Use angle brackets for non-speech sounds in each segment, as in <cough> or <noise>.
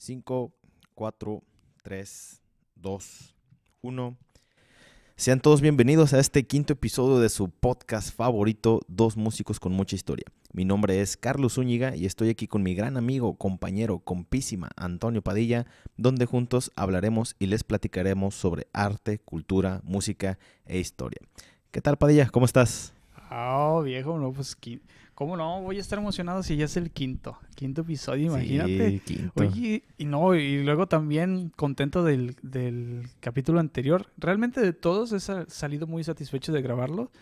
5, 4, 3, 2, 1. Sean todos bienvenidos a este quinto episodio de su podcast favorito, Dos Músicos con Mucha Historia. Mi nombre es Carlos Zúñiga y estoy aquí con mi gran amigo, compañero, compísima Antonio Padilla, donde juntos hablaremos y les platicaremos sobre arte, cultura, música e historia. ¿Qué tal Padilla? ¿Cómo estás? Oh, viejo, no, pues, ¿cómo no? Voy a estar emocionado si ya es el quinto, quinto episodio, imagínate. Sí, quinto. Oye, y no, y luego también contento del, del capítulo anterior. Realmente de todos he salido muy satisfecho de grabarlo,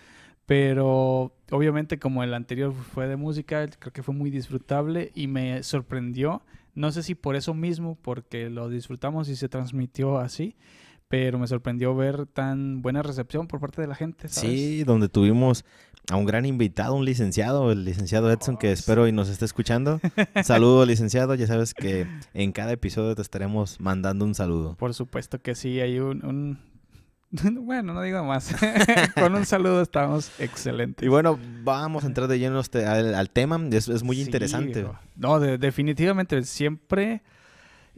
pero obviamente como el anterior fue de música, creo que fue muy disfrutable y me sorprendió. No sé si por eso mismo, porque lo disfrutamos y se transmitió así pero me sorprendió ver tan buena recepción por parte de la gente. Sí, donde tuvimos a un gran invitado, un licenciado, el licenciado Edson, que oh, espero y nos esté escuchando. saludo, licenciado. Ya sabes que en cada episodio te estaremos mandando un saludo. Por supuesto que sí, hay un, <laughs> Bueno, no digo más. <laughs> Con un saludo estamos excelentes. Y bueno, vamos a entrar de lleno este, al, tema. Es, muy interesante. No, definitivamente. Siempre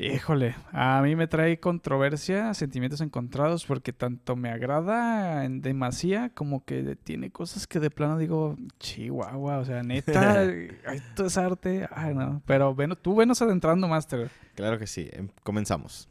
Híjole, a mí me trae controversia, sentimientos encontrados, porque tanto me agrada en demasía como que tiene cosas que de plano digo, chihuahua, o sea, neta, esto <laughs> es arte, ay no, pero bueno, tú venos adentrando, Master. Claro que sí, em, comenzamos.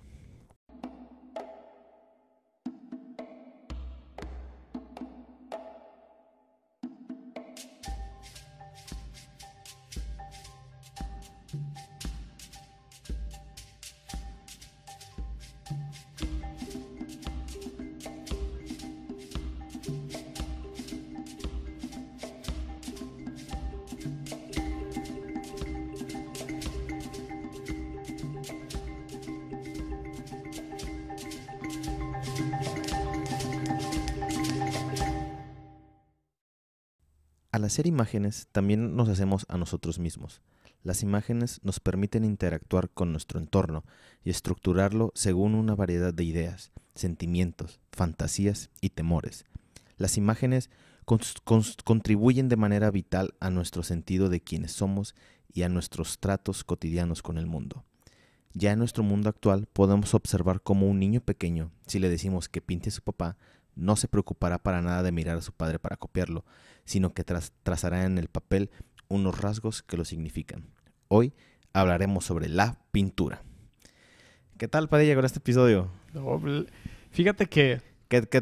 Al hacer imágenes, también nos hacemos a nosotros mismos. Las imágenes nos permiten interactuar con nuestro entorno y estructurarlo según una variedad de ideas, sentimientos, fantasías y temores. Las imágenes contribuyen de manera vital a nuestro sentido de quienes somos y a nuestros tratos cotidianos con el mundo. Ya en nuestro mundo actual podemos observar cómo un niño pequeño, si le decimos que pinte a su papá, no se preocupará para nada de mirar a su padre para copiarlo, sino que trazará en el papel unos rasgos que lo significan. Hoy hablaremos sobre la pintura. ¿Qué tal, Padilla, con este episodio? fíjate que...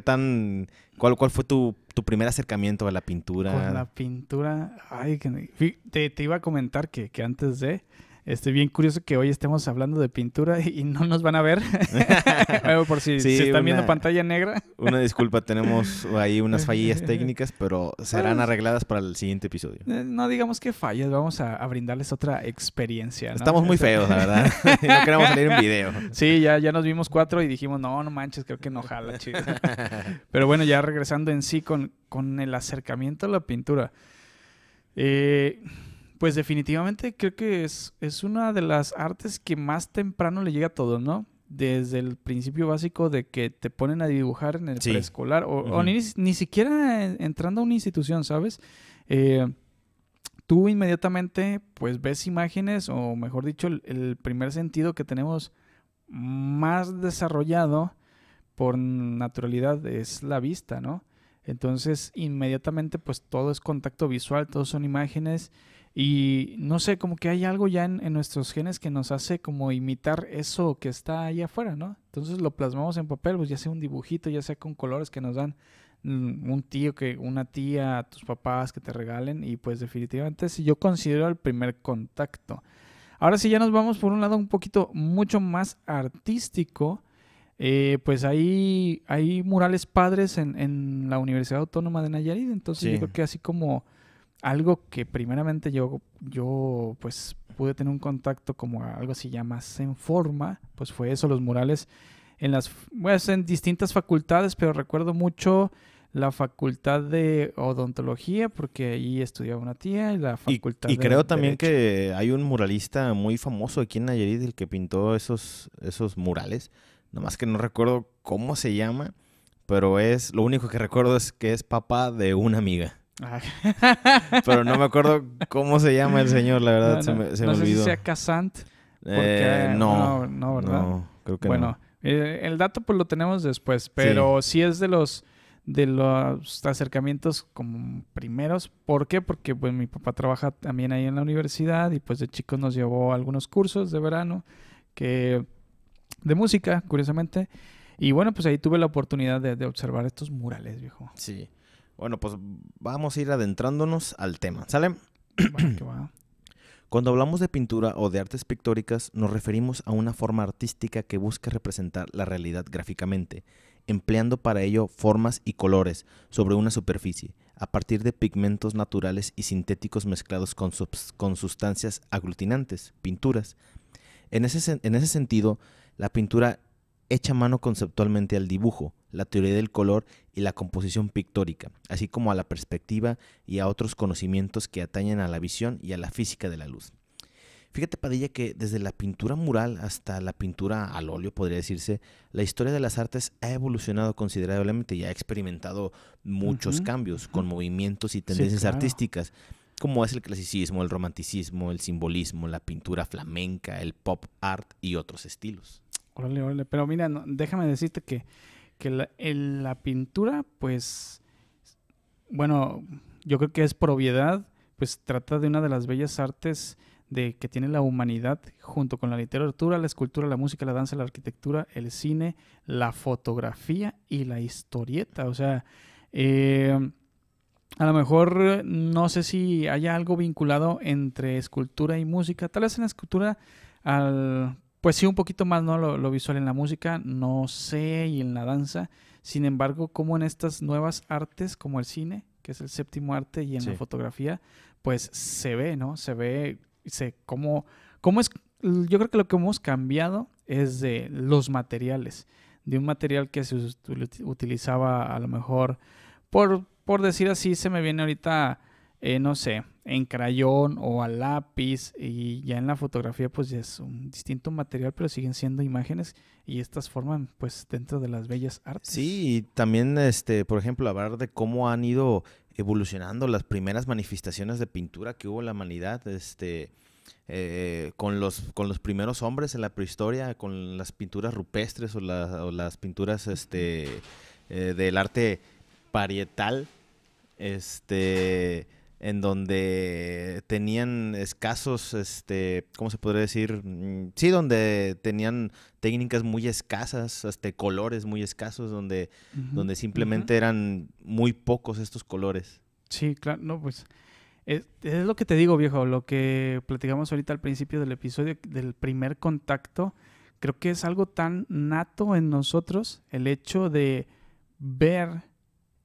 tan... ¿Cuál, fue tu, primer acercamiento a la pintura? Con la pintura... Ay, te, iba a comentar que antes de... Este, bien curioso que hoy estemos hablando de pintura <laughs> y no nos van a ver. <laughs> por si, están viendo pantalla negra. una disculpa, tenemos ahí unas fallillas <laughs> técnicas, pero serán arregladas para el siguiente episodio. Eh, no digamos que fallas, vamos a, brindarles otra experiencia. Estamos muy este, feos, la verdad. no queremos salir en video. Sí, ya, ya nos vimos cuatro y dijimos, no, no manches, creo que no jala, chido. pero bueno, ya regresando en sí con, con el acercamiento a la pintura. Eh, pues definitivamente creo que es, es una de las artes que más temprano le llega a todos, ¿no? Desde el principio básico de que te ponen a dibujar en el preescolar o, ni, siquiera entrando a una institución, ¿sabes? Eh, tú inmediatamente pues ves imágenes o mejor dicho el, primer sentido que tenemos más desarrollado por naturalidad es la vista, ¿no? Entonces inmediatamente pues todo es contacto visual, todos son imágenes y no sé, como que hay algo ya en, nuestros genes que nos hace como imitar eso que está ahí afuera, ¿no? Entonces lo plasmamos en papel, pues ya sea un dibujito, ya sea con colores que nos dan mm, un tío, que una tía, tus papás que te regalen y pues definitivamente si yo considero el primer contacto. Ahora sí ya nos vamos por un lado un poquito mucho más artístico. Eh, pues hay, hay murales padres en, en, la Universidad Autónoma de Nayarit, entonces yo creo que así como algo que primeramente yo, yo pues pude tener un contacto como algo así ya en forma, pues fue eso, los murales en las, pues en distintas facultades, pero recuerdo mucho la facultad de odontología, porque ahí estudiaba una tía, y la facultad y, creo también que hay un muralista muy famoso aquí en Nayarit, el que pintó esos, esos murales, nomás que no recuerdo cómo se llama, pero es, lo único que recuerdo es que es papá de una amiga. Ah. Pero no me acuerdo cómo se llama el señor, la verdad, no, se me, olvidó. no sé si sea Casant. Eh, no, no, ¿verdad? creo que bueno, no. Bueno, eh, el dato pues lo tenemos después, pero sí. es de los de los acercamientos como primeros. ¿Por qué? Porque pues mi papá trabaja también ahí en la universidad y pues de chicos nos llevó algunos cursos de verano que de música, curiosamente. Y bueno, pues ahí tuve la oportunidad de observar estos murales, viejo. Sí. Bueno, pues vamos a ir adentrándonos al tema, ¿sale? <clears throat> Cuando hablamos de pintura o de artes pictóricas, nos referimos a una forma artística que busca representar la realidad gráficamente, empleando para ello formas y colores sobre una superficie, a partir de pigmentos naturales y sintéticos mezclados con, con sustancias aglutinantes, pinturas. En ese, en ese sentido, la pintura echa mano conceptualmente al dibujo, la teoría del color y la composición pictórica, así como a la perspectiva y a otros conocimientos que atañen a la visión y a la física de la luz. Fíjate, Padilla, que desde la pintura mural hasta la pintura al óleo, podría decirse, la historia de las artes ha evolucionado considerablemente y ha experimentado muchos cambios con movimientos y tendencias artísticas, como es el clasicismo, el romanticismo, el simbolismo, la pintura flamenca, el pop art y otros estilos. Órale, órale. Pero mira, déjame decirte que, que la, pintura, pues, bueno, yo creo que es propiedad, pues trata de una de las bellas artes de que tiene la humanidad junto con la literatura, la escultura, la música, la danza, la arquitectura, el cine, la fotografía y la historieta. O sea, eh, a lo mejor no sé si haya algo vinculado entre escultura y música. Tal vez en la escultura al pues sí, un poquito más, ¿no? Lo, visual en la música, no sé, y en la danza. Sin embargo, como en estas nuevas artes, como el cine, que es el séptimo arte, y en la fotografía, pues se ve, ¿no? Se ve, se cómo, cómo es. Yo creo que lo que hemos cambiado es de los materiales. De un material que se utilizaba a lo mejor, por, por decir así, se me viene ahorita eh, no sé, en crayón o a lápiz y ya en la fotografía pues es un distinto material, pero siguen siendo imágenes y estas forman pues dentro de las bellas artes. Sí, y también este, por ejemplo, hablar de cómo han ido evolucionando las primeras manifestaciones de pintura que hubo en la humanidad, este eh, con, los, con los primeros hombres en la prehistoria, con las pinturas rupestres o, las pinturas este, eh, del arte parietal, este en donde tenían escasos, este, ¿cómo se podría decir? Mm, sí, donde tenían técnicas muy escasas, este colores muy escasos, donde, donde simplemente eran muy pocos estos colores. Sí, claro, no, pues es, es, lo que te digo, viejo, lo que platicamos ahorita al principio del episodio, del primer contacto, creo que es algo tan nato en nosotros el hecho de ver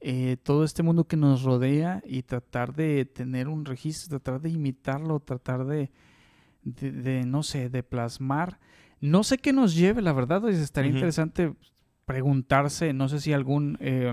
eh, todo este mundo que nos rodea y tratar de tener un registro, tratar de imitarlo, tratar de, de, no sé, de plasmar. No sé qué nos lleve, la verdad, estaría interesante preguntarse, no sé si algún eh,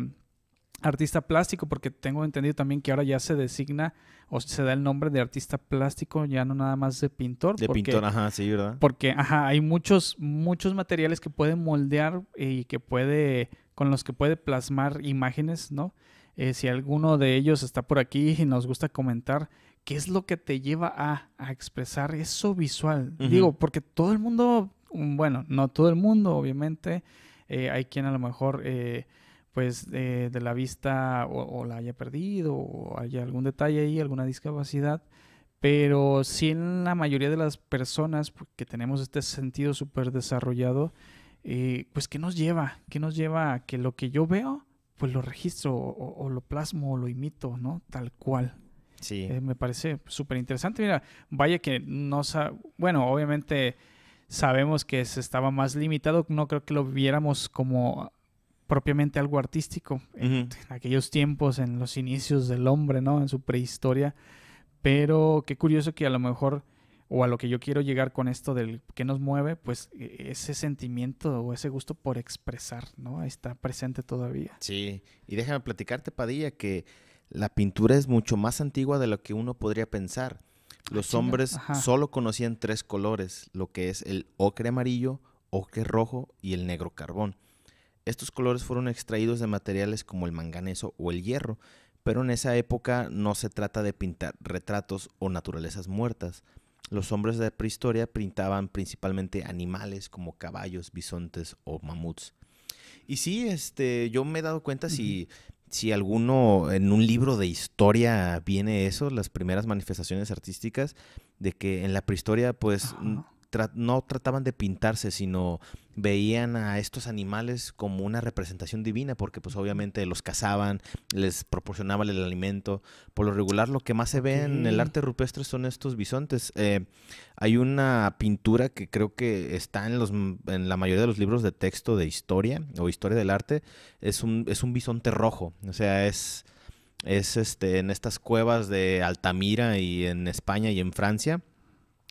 artista plástico, porque tengo entendido también que ahora ya se designa o se da el nombre de artista plástico, ya no nada más de pintor. De pintor, ajá, sí, ¿verdad? Porque, ajá, hay muchos, muchos materiales que puede moldear y que puede con los que puede plasmar imágenes, ¿no? Eh, si alguno de ellos está por aquí y nos gusta comentar, ¿qué es lo que te lleva a, expresar eso visual? Digo, porque todo el mundo, mm, bueno, no todo el mundo, obviamente, eh, hay quien a lo mejor, eh, pues, de la vista o, la haya perdido o haya algún detalle ahí, alguna discapacidad. Pero sí en la mayoría de las personas que tenemos este sentido súper desarrollado, eh, pues ¿qué nos lleva? ¿Qué nos lleva a que lo que yo veo, pues lo registro o, lo plasmo o lo imito, ¿no? Tal cual. Sí. Eh, me parece súper interesante. Mira, vaya que no sa Bueno, obviamente sabemos que se estaba más limitado. No creo que lo viéramos como propiamente algo artístico en, aquellos tiempos, en los inicios del hombre, ¿no? En su prehistoria. Pero qué curioso que a lo mejor o a lo que yo quiero llegar con esto del que nos mueve, pues e-, ese sentimiento o ese gusto por expresar, ¿no? Está presente todavía. Sí, y déjame platicarte, Padilla, que la pintura es mucho más antigua de lo que uno podría pensar. Ah, Los hombres solo conocían tres colores, lo que es el ocre amarillo, ocre rojo y el negro carbón. Estos colores fueron extraídos de materiales como el manganeso o el hierro, pero en esa época no se trata de pintar retratos o naturalezas muertas, los hombres de prehistoria pintaban principalmente animales como caballos, bisontes o mamuts. Y sí, este, yo me he dado cuenta si, si alguno en un libro de historia viene eso, las primeras manifestaciones artísticas, de que en la prehistoria, pues, no trataban de pintarse, sino veían a estos animales como una representación divina, porque pues obviamente los cazaban, les proporcionaban el alimento. Por lo regular, lo que más se ve en el arte rupestre son estos bisontes. Eh, hay una pintura que creo que está en, los, en la mayoría de los libros de texto de historia o historia del arte, es un, es un bisonte rojo, o sea, es... Es este, en estas cuevas de Altamira y en España y en Francia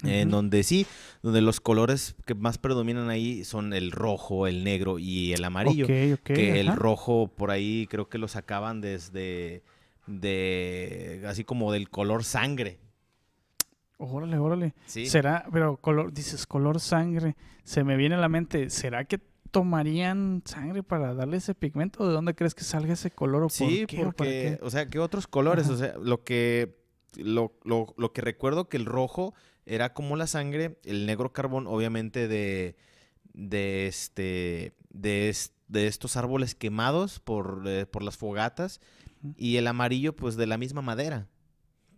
en donde sí, donde los colores que más predominan ahí son el rojo, el negro y el amarillo. que el rojo por ahí creo que lo sacaban desde de así como del color sangre. Órale, órale. ¿Sí? Será, pero color, dices color sangre. Se me viene a la mente, ¿será que tomarían sangre para darle ese pigmento? ¿De dónde crees que salga ese color? ¿O sí, por qué, porque, o, sea, ¿qué otros colores? O sea, lo que lo, lo, que recuerdo que el rojo era como la sangre, el negro carbón obviamente de, de, este, de, estos árboles quemados por, eh, por las fogatas y el amarillo pues de la misma madera,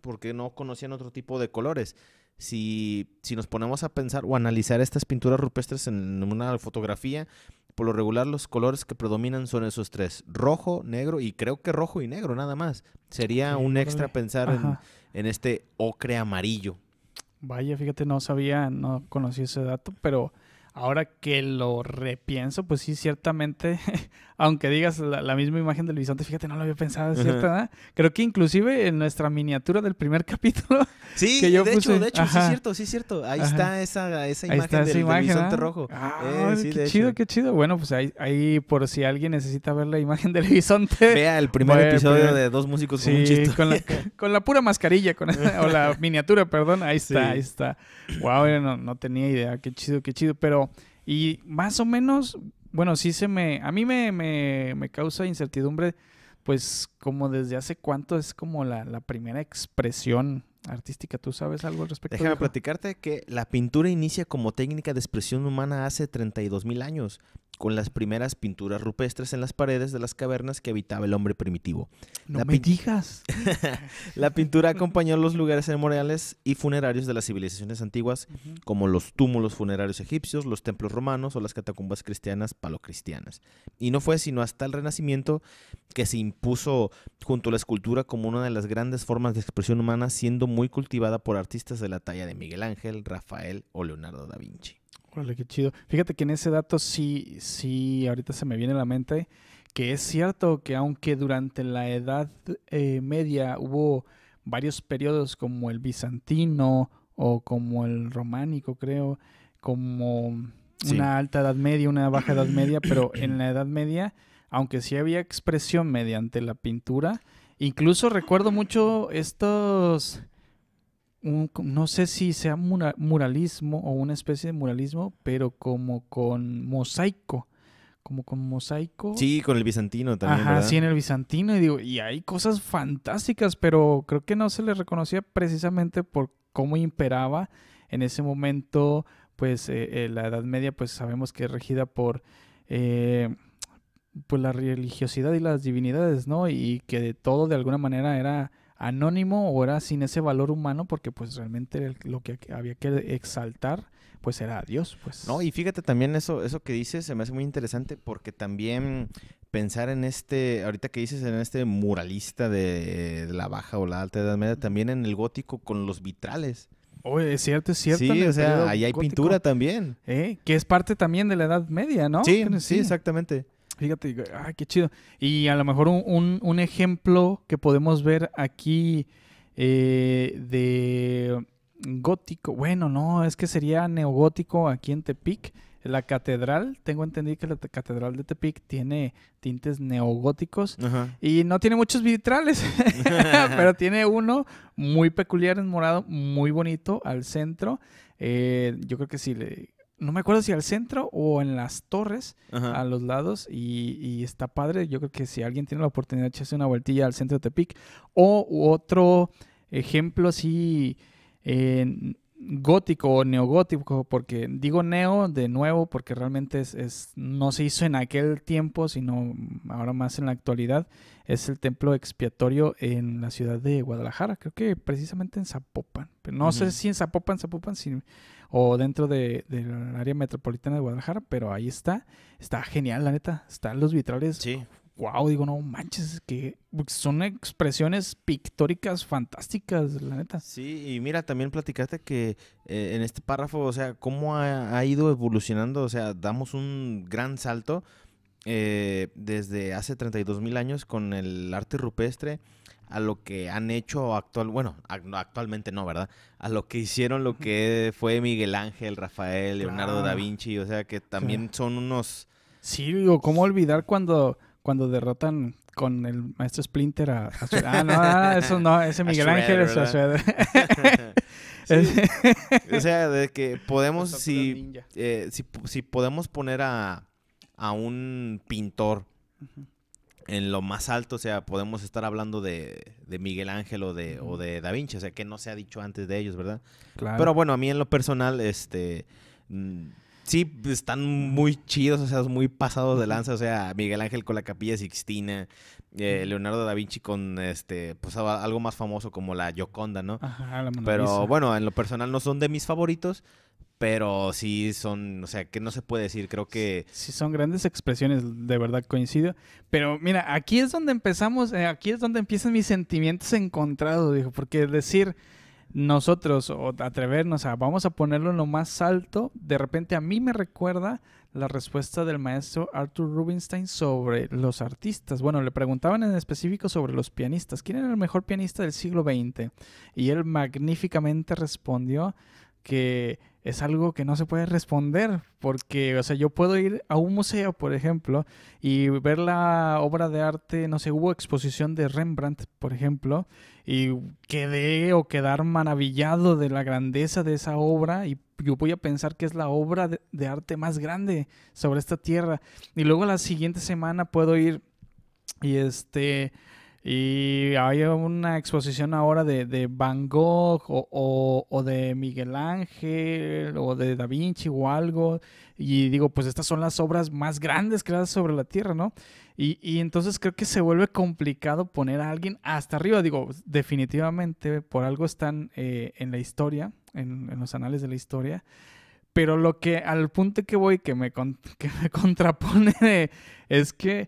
porque no conocían otro tipo de colores. Si, si nos ponemos a pensar o analizar estas pinturas rupestres en una fotografía, por lo regular los colores que predominan son esos tres, rojo, negro y creo que rojo y negro nada más. Sería un extra pensar en, en, este ocre amarillo Vaya, fíjate, no sabía, no conocí ese dato, pero Ahora que lo repienso, pues sí, ciertamente, <laughs> aunque digas la, misma imagen del bisonte, fíjate, no lo había pensado, ¿cierto? verdad? Creo que inclusive en nuestra miniatura del primer <laughs> capítulo. Sí, de hecho, de hecho, sí es cierto, sí es cierto. Ahí está esa, esa imagen, del, bisonte ¿ah? rojo. Ah, eh, qué chido, qué chido. Bueno, pues ahí, ahí, por si alguien necesita ver la imagen del bisonte. Vea el primer episodio pues, de Dos Músicos con un chiste. Con la, <laughs> con la pura mascarilla, con, o la miniatura, perdón, ahí está, ahí está wow, no, no tenía idea, qué chido, qué chido, pero y más o menos, bueno, sí se me, a mí me, me, causa incertidumbre, pues como desde hace cuánto es como la, primera expresión artística. ¿Tú sabes algo al respecto? Déjame platicarte que la pintura inicia como técnica de expresión humana hace 32 mil años, con las primeras pinturas rupestres en las paredes de las cavernas que habitaba el hombre primitivo. la me <laughs> la pintura acompañó los lugares memoriales y funerarios de las civilizaciones antiguas, como los túmulos funerarios egipcios, los templos romanos o las catacumbas cristianas palocristianas. Y no fue sino hasta el Renacimiento que se impuso junto a la escultura como una de las grandes formas de expresión humana, siendo muy cultivada por artistas de la talla de Miguel Ángel, Rafael o Leonardo da Vinci. Órale, qué chido. Fíjate que en ese dato sí, sí, ahorita se me viene a la mente que es cierto que aunque durante la Edad eh, Media hubo varios periodos como el bizantino o como el románico, creo, como una alta Edad Media, una baja Edad Media, <clears throat> pero en la Edad Media, aunque sí había expresión mediante la pintura, incluso recuerdo mucho estos no sé si sea muralismo o una especie de muralismo, pero como con mosaico. Como con mosaico. Sí, con el bizantino también. Ajá, sí, en el bizantino. Y digo, y hay cosas fantásticas, pero creo que no se le reconocía precisamente por cómo imperaba en ese momento, pues eh, eh, la Edad Media, pues sabemos que es regida por eh, pues la religiosidad y las divinidades, ¿no? Y que de todo de alguna manera era anónimo o era sin ese valor humano porque pues realmente lo que había que exaltar pues era Dios, pues. No, y fíjate también eso, eso que dices se me hace muy interesante porque también pensar en este, ahorita que dices en este muralista de, la baja o la alta edad media, también en el gótico con los vitrales. Oye, es cierto, es cierto. Sí, o sea, ahí hay pintura también. Eh, que es parte también de la Edad Media, ¿no? sí, sí, exactamente. Fíjate, qué chido. Y a lo mejor un, ejemplo que podemos ver aquí eh, de gótico, bueno, no, es que sería neogótico aquí en Tepic. La catedral, tengo entendido que la catedral de Tepic tiene tintes neogóticos y no tiene muchos vitrales, <laughs> pero tiene uno muy peculiar en morado, muy bonito al centro. Eh, yo creo que sí... le no me acuerdo si al centro o en las torres, a los lados, y, está padre. Yo creo que si alguien tiene la oportunidad, de echarse una vueltilla al centro de Tepic. O otro ejemplo así gótico o neogótico, porque digo neo de nuevo, porque realmente es, no se hizo en aquel tiempo, sino ahora más en la actualidad, es el templo expiatorio en la ciudad de Guadalajara, creo que precisamente en Zapopan. Pero no sé si en Zapopan, Zapopan, si o dentro de, del área metropolitana de Guadalajara, pero ahí está, está genial, la neta, están los vitrales. Sí. Wow, digo, no manches, que son expresiones pictóricas fantásticas, la neta. Sí, y mira, también platicaste que eh, en este párrafo, o sea, cómo ha, ido evolucionando, o sea, damos un gran salto. Eh, desde hace 32 mil años con el arte rupestre a lo que han hecho actual, bueno, actualmente no, ¿verdad? A lo que hicieron lo que fue Miguel Ángel, Rafael, Leonardo da Vinci, o sea que también son unos... Sí, digo, ¿cómo olvidar cuando, cuando derrotan con el maestro Splinter a, Ah, no, ah, eso no, ese <laughs> Miguel Ángel es <laughs> <laughs> o sea, de que podemos, eh, si, si, podemos poner a, un pintor en lo más alto, o sea, podemos estar hablando de, Miguel Ángel o de, o de Da Vinci, o sea, que no se ha dicho antes de ellos, ¿verdad? Pero bueno, a mí en lo personal, este, mm, sí, están muy chidos, o sea, muy pasados de lanza, o sea, Miguel Ángel con la Capilla Sixtina, eh, Leonardo da Vinci con, este, pues algo más famoso como la Gioconda, ¿no? Pero bueno, en lo personal no son de mis favoritos, pero sí son, o sea, que no se puede decir, creo que... Sí, son grandes expresiones, de verdad coincido. Pero mira, aquí es donde empezamos, eh, aquí es donde empiezan mis sentimientos encontrados, dijo, porque decir nosotros o atrevernos a vamos a ponerlo en lo más alto, de repente a mí me recuerda la respuesta del maestro Arthur Rubinstein sobre los artistas. Bueno, le preguntaban en específico sobre los pianistas. ¿Quién era el mejor pianista del siglo XX? Y él magníficamente respondió que es algo que no se puede responder, porque, o sea, yo puedo ir a un museo, por ejemplo, y ver la obra de arte, no sé, hubo exposición de Rembrandt, por ejemplo, y quedé o quedar maravillado de la grandeza de esa obra, y yo voy a pensar que es la obra de arte más grande sobre esta tierra, y luego la siguiente semana puedo ir y este y hay una exposición ahora de, Van Gogh o, de Miguel Ángel o de Da Vinci o algo. Y digo, pues estas son las obras más grandes creadas sobre la Tierra, ¿no? Y, entonces creo que se vuelve complicado poner a alguien hasta arriba. Digo, definitivamente por algo están eh, en la historia, en, los anales de la historia. Pero lo que al punto que voy que me, <laughs> que me contrapone es que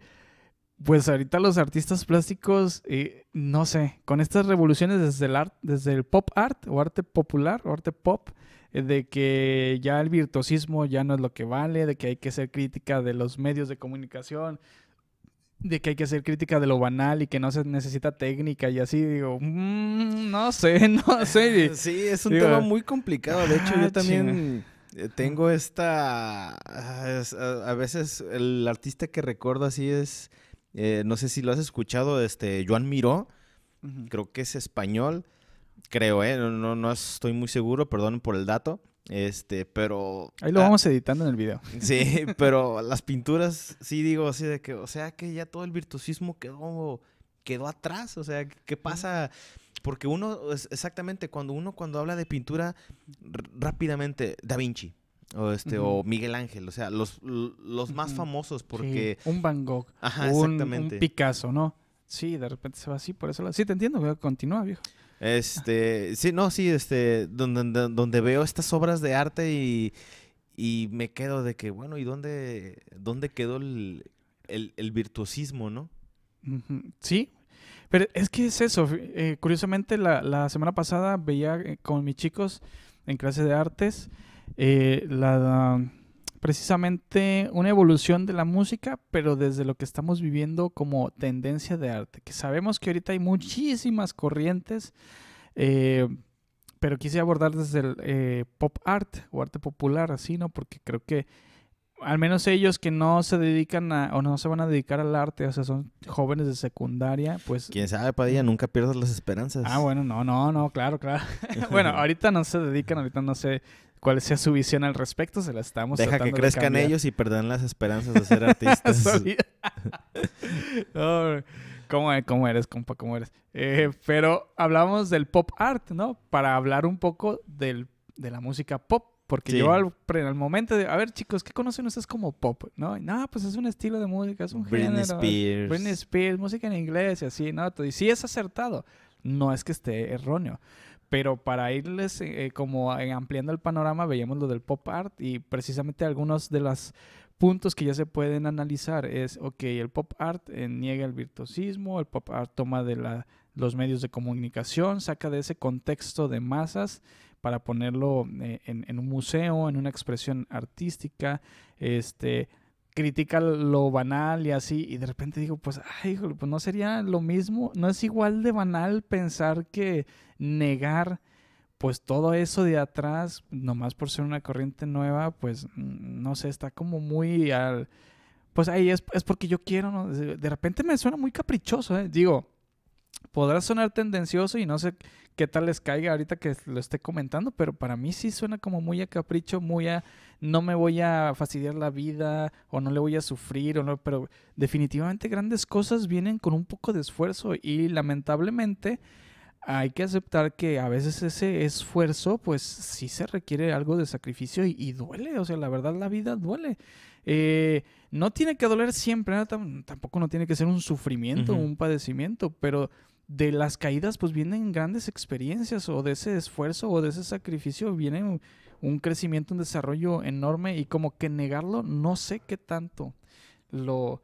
pues ahorita los artistas plásticos, eh, no sé, con estas revoluciones desde el art, desde el pop art o arte popular o arte pop, eh, de que ya el virtuosismo ya no es lo que vale, de que hay que ser crítica de los medios de comunicación, de que hay que ser crítica de lo banal y que no se necesita técnica y así, digo, mm, no sé, <laughs> no sé. <laughs> Sí, es un tema muy complicado. De hecho, yo ah, también eh, tengo esta... Ah, ah, a veces el artista que recuerdo así es eh, no sé si lo has escuchado, este, Joan Miró, creo que es español, creo, ¿eh? No, no, estoy muy seguro, perdón por el dato. Este, pero. Ahí lo ah, vamos editando en el video. <laughs> Sí, pero las pinturas, sí digo así de que, o sea que ya todo el virtuosismo quedó, quedó atrás. O sea, ¿qué pasa? Porque uno, exactamente, cuando uno cuando habla de pintura, rápidamente, Da Vinci o este o Miguel Ángel, o sea, los, los más famosos porque un Van Gogh, un, Picasso, ¿no? Sí, de repente se va así, por eso sí te entiendo, continúa, viejo. Este, sí, no, sí, este donde, donde, veo estas obras de arte y, me quedo de que bueno, ¿y dónde dónde quedó el, virtuosismo, no? Sí, pero es que es eso. Eh, curiosamente, la, la, semana pasada veía eh, con mis chicos en clase de artes eh, la, precisamente una evolución de la música, pero desde lo que estamos viviendo como tendencia de arte, que sabemos que ahorita hay muchísimas corrientes, eh, pero quise abordar desde el eh, pop art o arte popular, así, ¿no? Porque creo que al menos ellos que no se dedican a, o no se van a dedicar al arte, o sea, son jóvenes de secundaria, pues... Quién sabe, Padilla, eh. nunca pierdas las esperanzas. Ah, bueno, no, no, no, claro, claro. <laughs> bueno, <laughs> ahorita no se dedican, ahorita no sé cuál sea su visión al respecto, se la estamos Deja que crezcan ellos y perdan las esperanzas de ser <laughs> artistas. ¿Cómo, ¿Cómo, eres, compa? ¿Cómo eres? Eh, pero hablamos del pop art, ¿no? Para hablar un poco del, de la música pop porque yo al, al, momento de, a ver chicos, ¿qué conocen ustedes como pop? No, no pues es un estilo de música, es un Britney Spears. Britney Spears, música en inglés y así, ¿no? Y sí es acertado, no es que esté erróneo. Pero para irles eh, eh, como eh, ampliando el panorama, veíamos lo del pop art y precisamente algunos de los puntos que ya se pueden analizar es, ok, el pop art niega el virtuosismo, el pop art toma de la, los medios de comunicación, saca de ese contexto de masas para ponerlo eh, en, un museo, en una expresión artística, este, critica lo banal y así, y de repente digo, pues, ay, pues no sería lo mismo, no es igual de banal pensar que negar pues todo eso de atrás, nomás por ser una corriente nueva, pues no sé, está como muy al... Pues ahí es, es porque yo quiero, De repente me suena muy caprichoso, ¿eh? Digo, podrá sonar tendencioso y no sé qué tal les caiga ahorita que lo esté comentando, pero para mí sí suena como muy a capricho, muy a no me voy a fastidiar la vida o no le voy a sufrir, o no, pero definitivamente grandes cosas vienen con un poco de esfuerzo y lamentablemente hay que aceptar que a veces ese esfuerzo, pues sí se requiere algo de sacrificio y, duele. O sea, la verdad, la vida duele. Eh, no tiene que doler siempre, tampoco no tiene que ser un sufrimiento, un padecimiento, pero de las caídas pues vienen grandes experiencias o de ese esfuerzo o de ese sacrificio vienen un, crecimiento, un desarrollo enorme y como que negarlo no sé qué tanto lo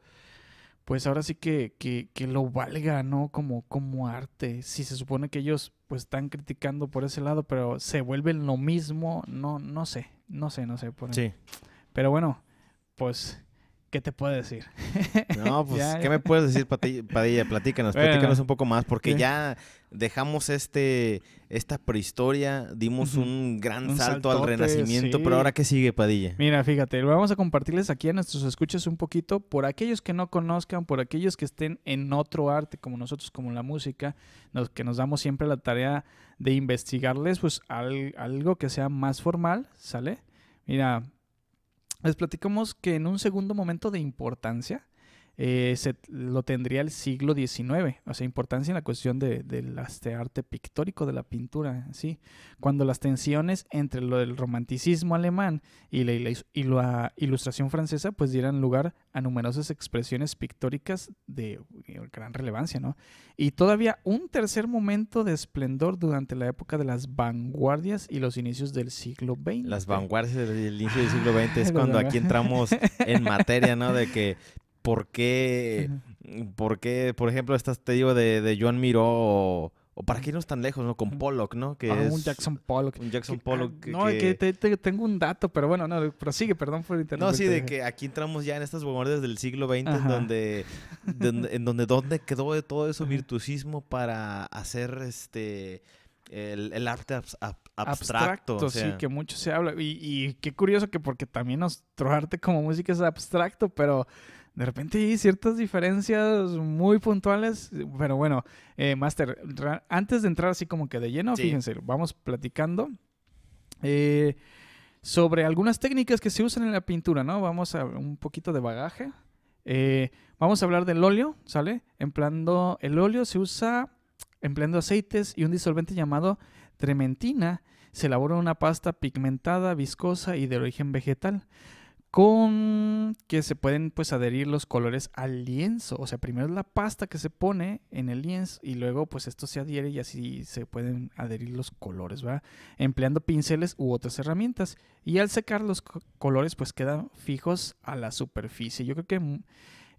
pues ahora sí que, que, que lo valga, ¿no? Como, como arte. Si se supone que ellos pues están criticando por ese lado, pero se vuelven lo mismo, no, no sé, no sé, no sé. sí. Pero bueno, pues ¿qué te puedo decir? <laughs> No, pues, ¿qué me puedes decir, Padilla? Platícanos, platícanos un poco más, porque ya dejamos este, esta prehistoria, dimos un gran salto al renacimiento, pero ahora, ¿qué sigue, Padilla? Mira, fíjate, lo vamos a compartirles aquí a nuestros escuchas un poquito, por aquellos que no conozcan, por aquellos que estén en otro arte, como nosotros, como la música, que nos damos siempre la tarea de investigarles, pues, algo que sea más formal, ¿sale? Mira, les platicamos que en un segundo momento de importancia, eh, se, lo tendría el siglo XIX, o sea, importancia en la cuestión de, del este arte pictórico, de la pintura, ¿sí? Cuando las tensiones entre lo del romanticismo alemán y la, y la ilustración francesa, pues dieran lugar a numerosas expresiones pictóricas de eh, gran relevancia, ¿no? Y todavía un tercer momento de esplendor durante la época de las vanguardias y los inicios del siglo XX. Las vanguardias del inicio del siglo XX es ah, <laughs> cuando aquí entramos en materia, ¿no? De que por qué, por ejemplo, estas, te digo, de, de Joan Miró o, para qué irnos tan lejos, ¿no? Con Pollock, ¿no? Que ah, un Jackson Pollock. Un Jackson Pollock. Ah, no, que, tengo un dato, pero bueno, no, prosigue, perdón por interrumpir. No, sí, de que aquí entramos ya en estas bombardes del siglo XX, en donde, en donde dónde quedó todo eso virtuosismo para hacer este el, arte abstracto. sí, que mucho se habla. y qué curioso que porque también nuestro arte como música es abstracto, pero de repente hay ciertas diferencias muy puntuales, pero bueno, eh, Master, antes de entrar así como que de lleno, fíjense, vamos platicando eh, sobre algunas técnicas que se usan en la pintura, ¿no? Vamos a un poquito de bagaje. Eh, vamos a hablar del óleo, ¿sale? Empleando, el óleo se usa empleando aceites y un disolvente llamado trementina. Se elabora una pasta pigmentada, viscosa y de origen vegetal con que se pueden pues adherir los colores al lienzo. O sea, primero es la pasta que se pone en el lienzo y luego pues esto se adhiere y así se pueden adherir los colores, ¿va? Empleando pinceles u otras herramientas. Y al secar los colores pues quedan fijos a la superficie. Yo creo que... Mm,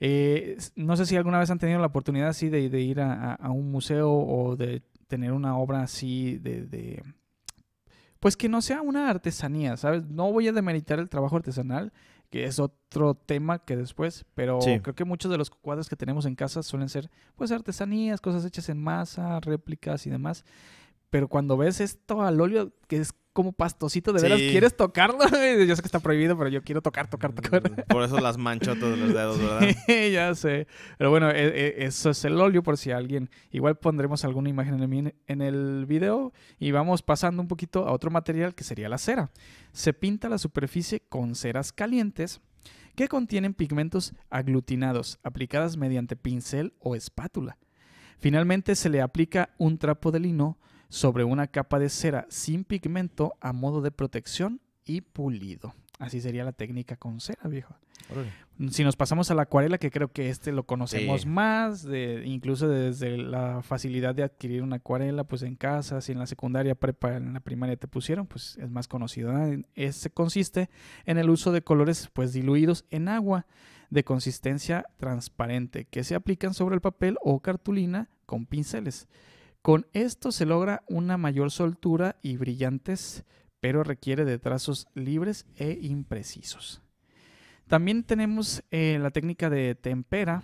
eh, no sé si alguna vez han tenido la oportunidad así de, ir a, un museo o de tener una obra así de pues que no sea una artesanía, ¿sabes? No voy a demeritar el trabajo artesanal, que es otro tema que después, pero creo que muchos de los cuadros que tenemos en casa suelen ser pues artesanías, cosas hechas en masa, réplicas y demás. Pero cuando ves esto al óleo, que es como pastosito, de verdad, quieres tocarlo. <laughs> yo sé que está prohibido, pero yo quiero tocar, tocar, mm, tocar. <laughs> Por eso las mancho todos los dedos, ¿verdad? <laughs> ya sé. Pero bueno, e, e, eso es el óleo por si alguien. Igual pondremos alguna imagen en el video y vamos pasando un poquito a otro material que sería la cera. Se pinta la superficie con ceras calientes que contienen pigmentos aglutinados aplicadas mediante pincel o espátula. Finalmente se le aplica un trapo de lino sobre una capa de cera sin pigmento a modo de protección y pulido. Así sería la técnica con cera, viejo. Si nos pasamos a la acuarela, que creo que este lo conocemos más, de, incluso desde la facilidad de adquirir una acuarela, pues en casa, si en la secundaria, prepa, en la primaria te pusieron, pues es más conocido. Este consiste en el uso de colores pues diluidos en agua de consistencia transparente que se aplican sobre el papel o cartulina con pinceles. Con esto se logra una mayor soltura y brillantes, pero requiere de trazos libres e imprecisos. También tenemos eh, la técnica de tempera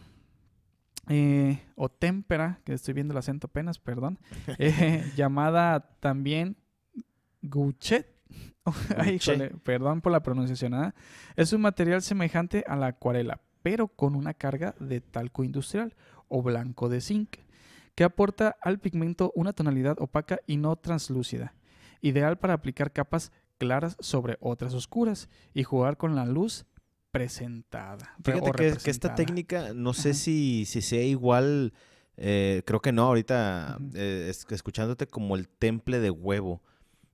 eh, o témpera, que estoy viendo el acento apenas, perdón, <laughs> eh, llamada también guchet, <laughs> perdón por la pronunciación. ¿ah? Es un material semejante a la acuarela, pero con una carga de talco industrial o blanco de zinc que aporta al pigmento una tonalidad opaca y no translúcida, ideal para aplicar capas claras sobre otras oscuras y jugar con la luz presentada. Fíjate que, esta técnica, no sé si, si sea igual, eh, creo que no, ahorita eh, escuchándote como el temple de huevo.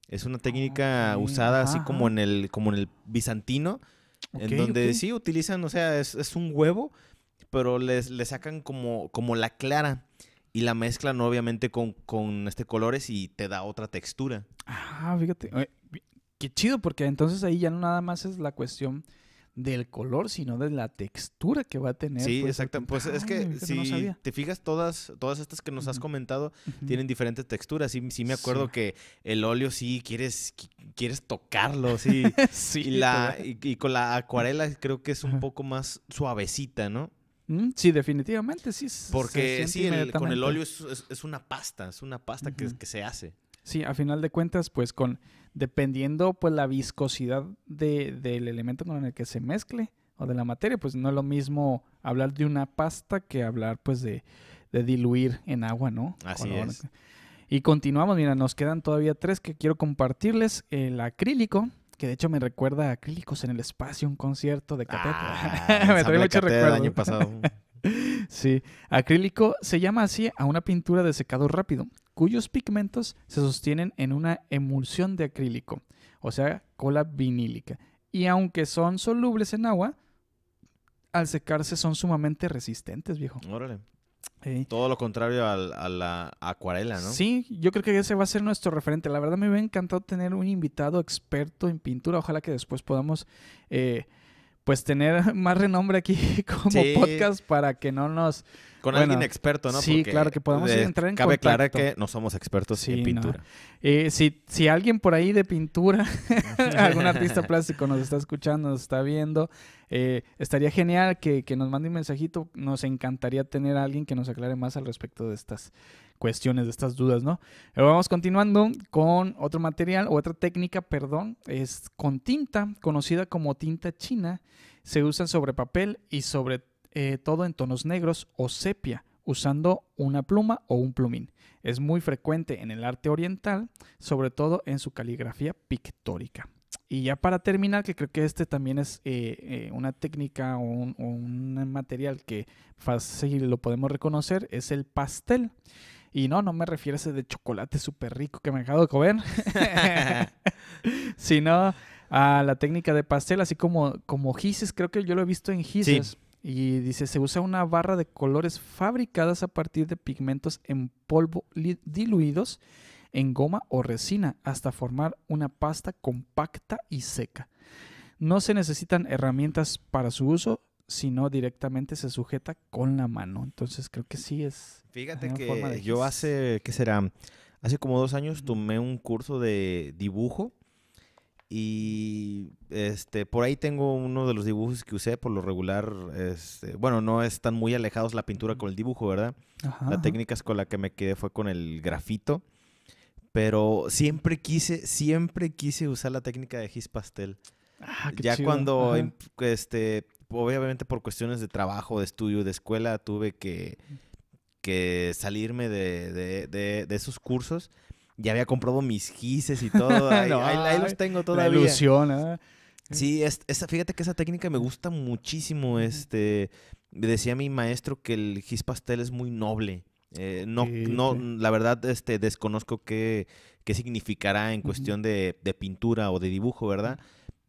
Es una técnica usada así como en el, como en el bizantino, en donde sí utilizan, o sea, es, un huevo, pero les, le sacan como, como la clara y la mezclan obviamente con, este colores y te da otra textura. Ah, fíjate. qué chido, porque entonces ahí ya no nada más es la cuestión del color, sino de la textura que va a tener. Sí, pues, exacto. Pues es que si te fijas, todas, todas estas que nos has comentado tienen diferentes texturas. Sí, sí me acuerdo que el óleo sí quieres, quieres tocarlo, sí. <laughs> sí y, la, y, con la acuarela creo que es un poco más suavecita, ¿no? Mm, sí, definitivamente, sí. Porque sí, con el óleo es, una pasta, es una pasta que, se hace. Sí, a final de cuentas, pues con, dependiendo pues la viscosidad del elemento con el que se mezcle o de la materia, pues no es lo mismo hablar de una pasta que hablar pues de, diluir en agua, ¿no? Así es. Y continuamos, mira, nos quedan todavía tres que quiero compartirles. El acrílico, que de hecho me recuerda a Acrílicos en el Espacio, un concierto de cateto. Ah, <laughs> me trae mucho recuerdo. año pasado. <laughs> sí, acrílico se llama así a una pintura de secado rápido, cuyos pigmentos se sostienen en una emulsión de acrílico, o sea, cola vinílica. Y aunque son solubles en agua, al secarse son sumamente resistentes, viejo. Órale. Todo lo contrario a, la acuarela, ¿no? Sí, yo creo que ese va a ser nuestro referente. La verdad me hubiera encantado tener un invitado experto en pintura. Ojalá que después podamos eh, pues tener <laughs> más renombre aquí <laughs> como podcast para que no nos... Con alguien experto, ¿no? Sí, claro, que podamos entrar en cabe contacto. Cabe aclarar que no somos expertos sí, en pintura. Eh, si, si alguien por ahí de pintura, <laughs> algún artista plástico nos está escuchando, nos está viendo, eh, estaría genial que, que nos mande un mensajito. Nos encantaría tener a alguien que nos aclare más al respecto de estas cuestiones, de estas dudas, ¿no? Pero vamos continuando con otro material, o otra técnica, perdón, es con tinta, conocida como tinta china. Se usa sobre papel y sobre eh, todo en tonos negros o sepia, usando una pluma o un plumín. Es muy frecuente en el arte oriental, sobre todo en su caligrafía pictórica. Y ya para terminar, que creo que este también es eh, eh, una técnica o un, o un material que fácil lo podemos reconocer, es el pastel. Y no, no me refiero a ese de chocolate súper rico que me dejado de comer, <laughs> <laughs> sino a la técnica de pastel, así como, como Gises, creo que yo lo he visto en Gises. Y dice, se usa una barra de colores fabricadas a partir de pigmentos en polvo diluidos en goma o resina hasta formar una pasta compacta y seca. No se necesitan herramientas para su uso, sino directamente se sujeta con la mano. Entonces creo que sí es. Fíjate que forma yo hace, ¿qué será? Hace como dos años tomé un curso de dibujo y este por ahí tengo uno de los dibujos que usé por lo regular este, bueno no están muy alejados la pintura con el dibujo verdad la técnica con la que me quedé fue con el grafito pero siempre quise siempre quise usar la técnica de gis pastel ah, ya cuando em, este obviamente por cuestiones de trabajo, de estudio, de escuela, tuve que, salirme de, de, esos cursos. Ya había comprado mis gises y todo. <laughs> Ahí, los tengo todavía. La ilusión, ¿eh? Sí, esa, fíjate que esa técnica me gusta muchísimo. Este, decía mi maestro que el gis pastel es muy noble. Eh, no, no, la verdad, este, desconozco qué, significará en cuestión de, pintura o de dibujo, ¿verdad?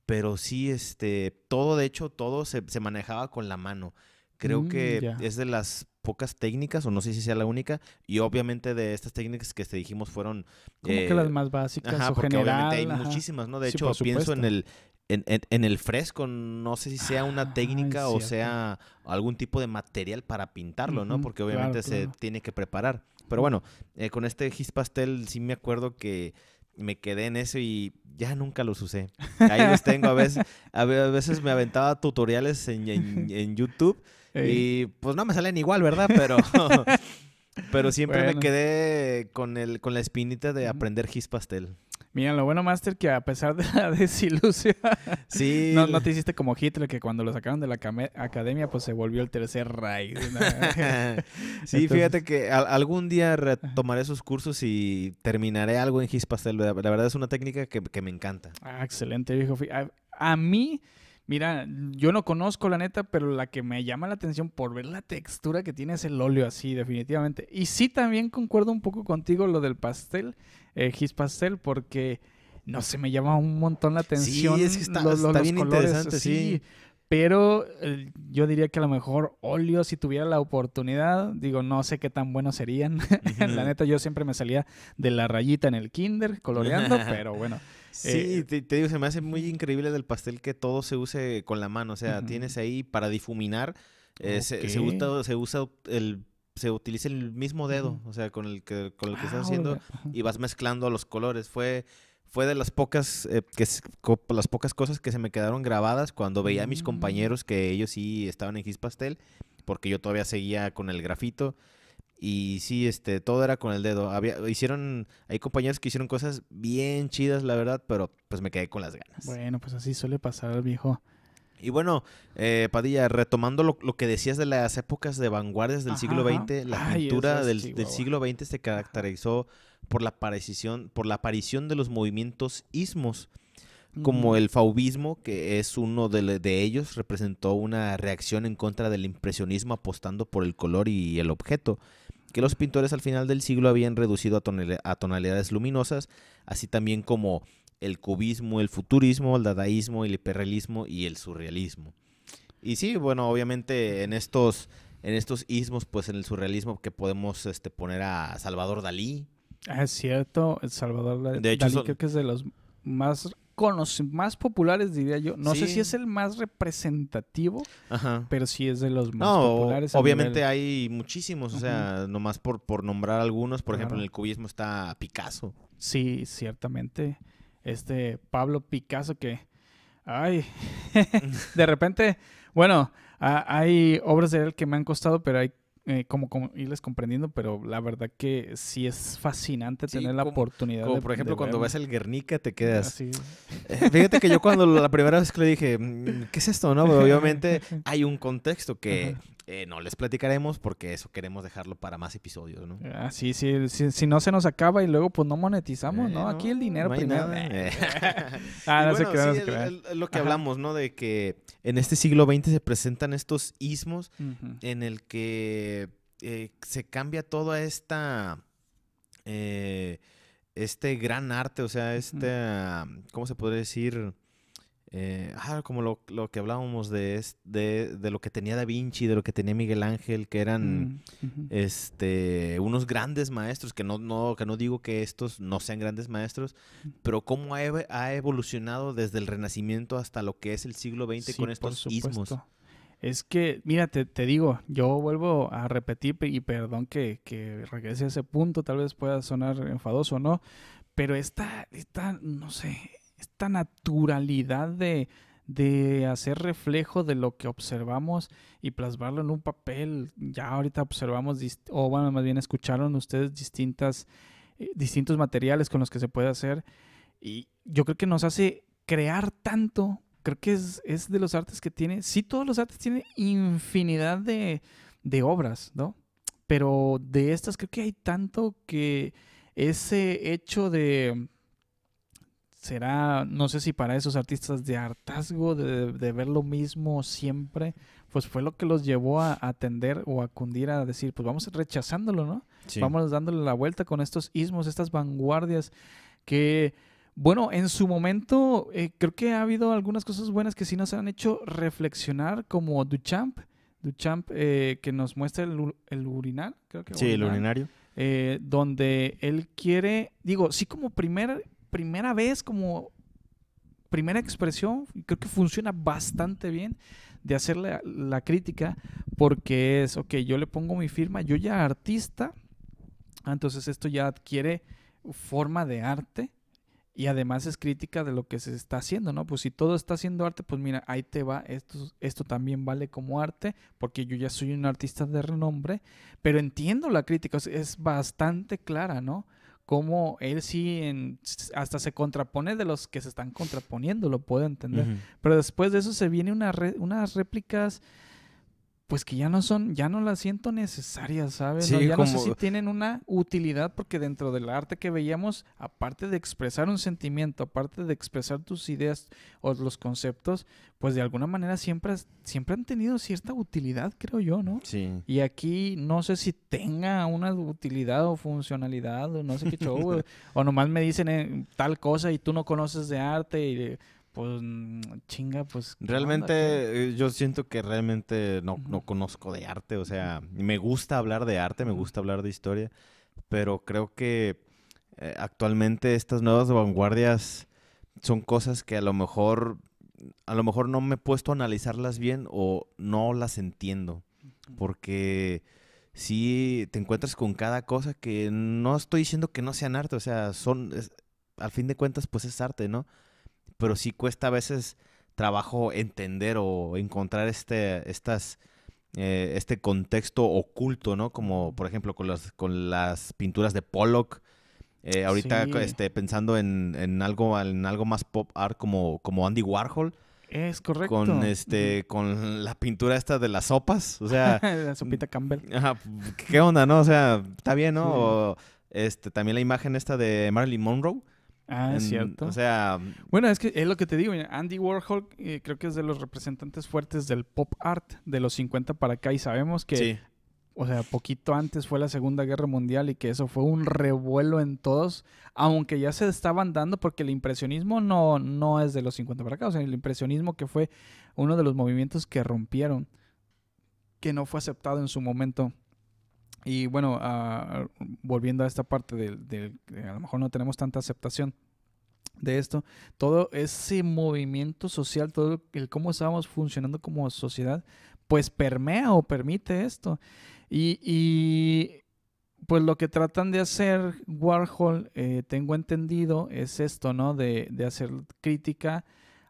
pero sí, este, todo, de hecho, todo se, manejaba con la mano. Creo mm, que es de las pocas técnicas, o no sé si sea la única, y obviamente de estas técnicas que te dijimos fueron... Como que eh, las más básicas ajá, porque obviamente hay muchísimas, ¿no? De hecho, pienso en el... En, el fresco, no sé si sea una ah, técnica o sea algún tipo de material para pintarlo, ¿no? Porque obviamente se tiene que preparar. Pero bueno, eh, con este gis pastel sí me acuerdo que me quedé en eso y ya nunca los usé. Ahí los tengo. A veces, a veces me aventaba tutoriales en, en, YouTube <laughs> y pues no me salen igual, ¿verdad? Pero, <laughs> pero siempre me quedé con, el, con la espinita de aprender gis pastel. Miren, lo bueno, Master, que a pesar de la <laughs> desilusión, sí. no, te hiciste como Hitler, que cuando lo sacaron de la academia, pues se volvió el tercer Ray. <laughs> sí, fíjate que algún día retomaré esos cursos y terminaré algo en His Pastel. La, verdad es una técnica que, me encanta. Ah, excelente, viejo. A, a mí, Mira, yo no conozco la neta, pero la que me llama la atención por ver la textura que tiene es el óleo así, definitivamente. Y sí también concuerdo un poco contigo lo del pastel eh, His Pastel porque no se me llama un montón la atención. Sí, está, los, bien interesante, sí. Pero eh, yo diría que a lo mejor Olio, si tuviera la oportunidad, digo, no sé qué tan buenos serían. <laughs> la neta, yo siempre me salía de la rayita en el kinder coloreando, <laughs> pero bueno. Sí, eh, te, digo, se me hace muy increíble del pastel que todo se use con la mano. O sea, tienes ahí para difuminar. Eh, se, se usa el se utiliza el mismo dedo, o sea, con el que, con el que estás ah, haciendo y vas mezclando los colores. Fue, fue de las pocas, eh, que, las pocas cosas que se me quedaron grabadas cuando veía a mis mm. compañeros que ellos sí estaban en Gis Pastel, porque yo todavía seguía con el grafito. Y sí, este, todo era con el dedo. Había, hicieron, hay compañeros que hicieron cosas bien chidas, la verdad, pero pues me quedé con las ganas. Bueno, pues así suele pasar, viejo. Y bueno, eh, Padilla, retomando lo, que decías de las épocas de vanguardias del siglo XX, la pintura del, siglo XX se caracterizó por la, aparición, por la aparición de los movimientos ismos, como el faubismo, que es uno de, ellos, representó una reacción en contra del impresionismo apostando por el color y el objeto que los pintores al final del siglo habían reducido a, a tonalidades luminosas, así también como el cubismo, el futurismo, el dadaísmo, el hiperrealismo y el surrealismo. Y sí, bueno, obviamente en estos, en estos ismos, pues en el surrealismo que podemos este, poner a Salvador Dalí. Ah, es cierto, Salvador Dalí, creo que es de los más más populares, diría yo. No sé si es el más representativo, pero sí es de los más populares. Obviamente hay muchísimos, o sea, nomás por, por nombrar algunos. Por ejemplo, en el cubismo está Picasso. Sí, ciertamente este Pablo Picasso que, ay, <laughs> de repente, bueno, hay obras de él que me han costado, pero hay eh, como, irles comprendiendo, pero la verdad que sí es fascinante tener la oportunidad. por ejemplo, cuando ves el Guernica te quedas. Eh, fíjate que yo cuando la primera vez que le dije, mm, ¿qué es esto? No, <laughs> obviamente hay un contexto que eh, no les platicaremos porque eso queremos dejarlo para más episodios, ¿no? Ah, sí, sí, si, no se nos acaba y luego pues no monetizamos, eh, ¿no? Aquí el dinero eh. <laughs> <laughs> ah, no se crean, no Lo que hablamos, ¿no? De que en este siglo XX se presentan estos ismos en el que se cambia toda esta... este gran arte, o sea, este... ¿Cómo se podría decir? Eh, ah, como lo, que hablábamos de, de, de, lo que tenía Da Vinci, de lo que tenía Miguel Ángel, que eran mm, este, unos grandes maestros, que no, no, que no digo que estos no sean grandes maestros, mm. pero cómo ha, evolucionado desde el Renacimiento hasta lo que es el siglo XX con estos ismos. Es que, mira, te, digo, yo vuelvo a repetir, y perdón que, regrese a ese punto, tal vez pueda sonar enfadoso o no, pero esta, esta, no sé, esta naturalidad de, hacer reflejo de lo que observamos y plasmarlo en un papel. Ya ahorita observamos, o bueno, más bien escucharon ustedes distintas, eh, distintos materiales con los que se puede hacer. Y yo creo que nos hace crear tanto. Creo que es, de los artes que tiene, sí, todos los artes tienen infinidad de, de obras, ¿no? Pero de estas creo que hay tanto que ese hecho de será, no sé si para esos artistas de hartazgo de, ver lo mismo siempre, pues fue lo que los llevó a atender o a cundir a decir, pues vamos rechazándolo, ¿no? Vamos dándole la vuelta con estos ismos, estas vanguardias que... Bueno, en su momento eh, creo que ha habido algunas cosas buenas que sí nos han hecho reflexionar, como Duchamp, Duchamp eh, que nos muestra el, urinal, creo que. Sí, el urinario. Eh, donde él quiere, digo, sí como primer primera vez como primera expresión, creo que funciona bastante bien de hacer la, crítica, porque es, ok, yo le pongo mi firma, yo ya artista, entonces esto ya adquiere forma de arte y además es crítica de lo que se está haciendo, ¿no? Pues si todo está haciendo arte, pues mira, ahí te va, esto, esto también vale como arte, porque yo ya soy un artista de renombre, pero entiendo la crítica, es bastante clara, ¿no? cómo él sí hasta se contrapone de los que se están contraponiendo, lo puedo entender. Pero después de eso se vienen unas réplicas pues que ya no son, ya no las siento necesarias, ¿sabes? ya no sé si tienen una utilidad porque dentro del arte que veíamos, aparte de expresar un sentimiento, aparte de expresar tus ideas o los conceptos, pues de alguna manera siempre, siempre han tenido cierta utilidad, creo yo, ¿no? Sí. Y aquí no sé si tenga una utilidad o funcionalidad o no sé qué show, <laughs> o nomás me dicen eh, tal cosa y tú no conoces de arte y pues mm, chinga, pues. Realmente, eh, yo siento que realmente no, no conozco de arte, o sea, me gusta hablar de arte, me gusta hablar de historia, pero creo que eh, actualmente estas nuevas vanguardias son cosas que a lo mejor, a lo mejor no me he puesto a analizarlas bien o no las entiendo, porque si te encuentras con cada cosa que no estoy diciendo que no sean arte, o sea, son, al fin de cuentas, pues es arte, ¿no? pero sí cuesta a veces trabajo entender o encontrar este, estas, eh, este contexto oculto, ¿no? Como por ejemplo con las, con las pinturas de Pollock. Eh, ahorita este, pensando en, algo, en algo más pop art como, como Andy Warhol. Es correcto. Con este, con la pintura esta de las sopas. O sea. <laughs> la sopita Campbell. ¿Qué onda, no? O sea, está bien, ¿no? este, también la imagen esta de Marilyn Monroe. Ah, es cierto. O sea. Bueno, es que es lo que te digo. Andy Warhol eh, creo que es de los representantes fuertes del pop art de los 50 para acá y sabemos que. O sea, poquito antes fue la Segunda Guerra Mundial y que eso fue un revuelo en todos, aunque ya se estaban dando porque el impresionismo no, no es de los 50 para acá, o sea, el impresionismo que fue uno de los movimientos que rompieron, que no fue aceptado en su momento y bueno, ah, volviendo a esta parte del, a lo mejor no tenemos tanta aceptación de esto, todo ese movimiento social, todo el cómo estábamos funcionando como sociedad, pues permea o permite esto. Y, pues lo que tratan de hacer Warhol, eh, tengo entendido, es esto, ¿no? De, de hacer crítica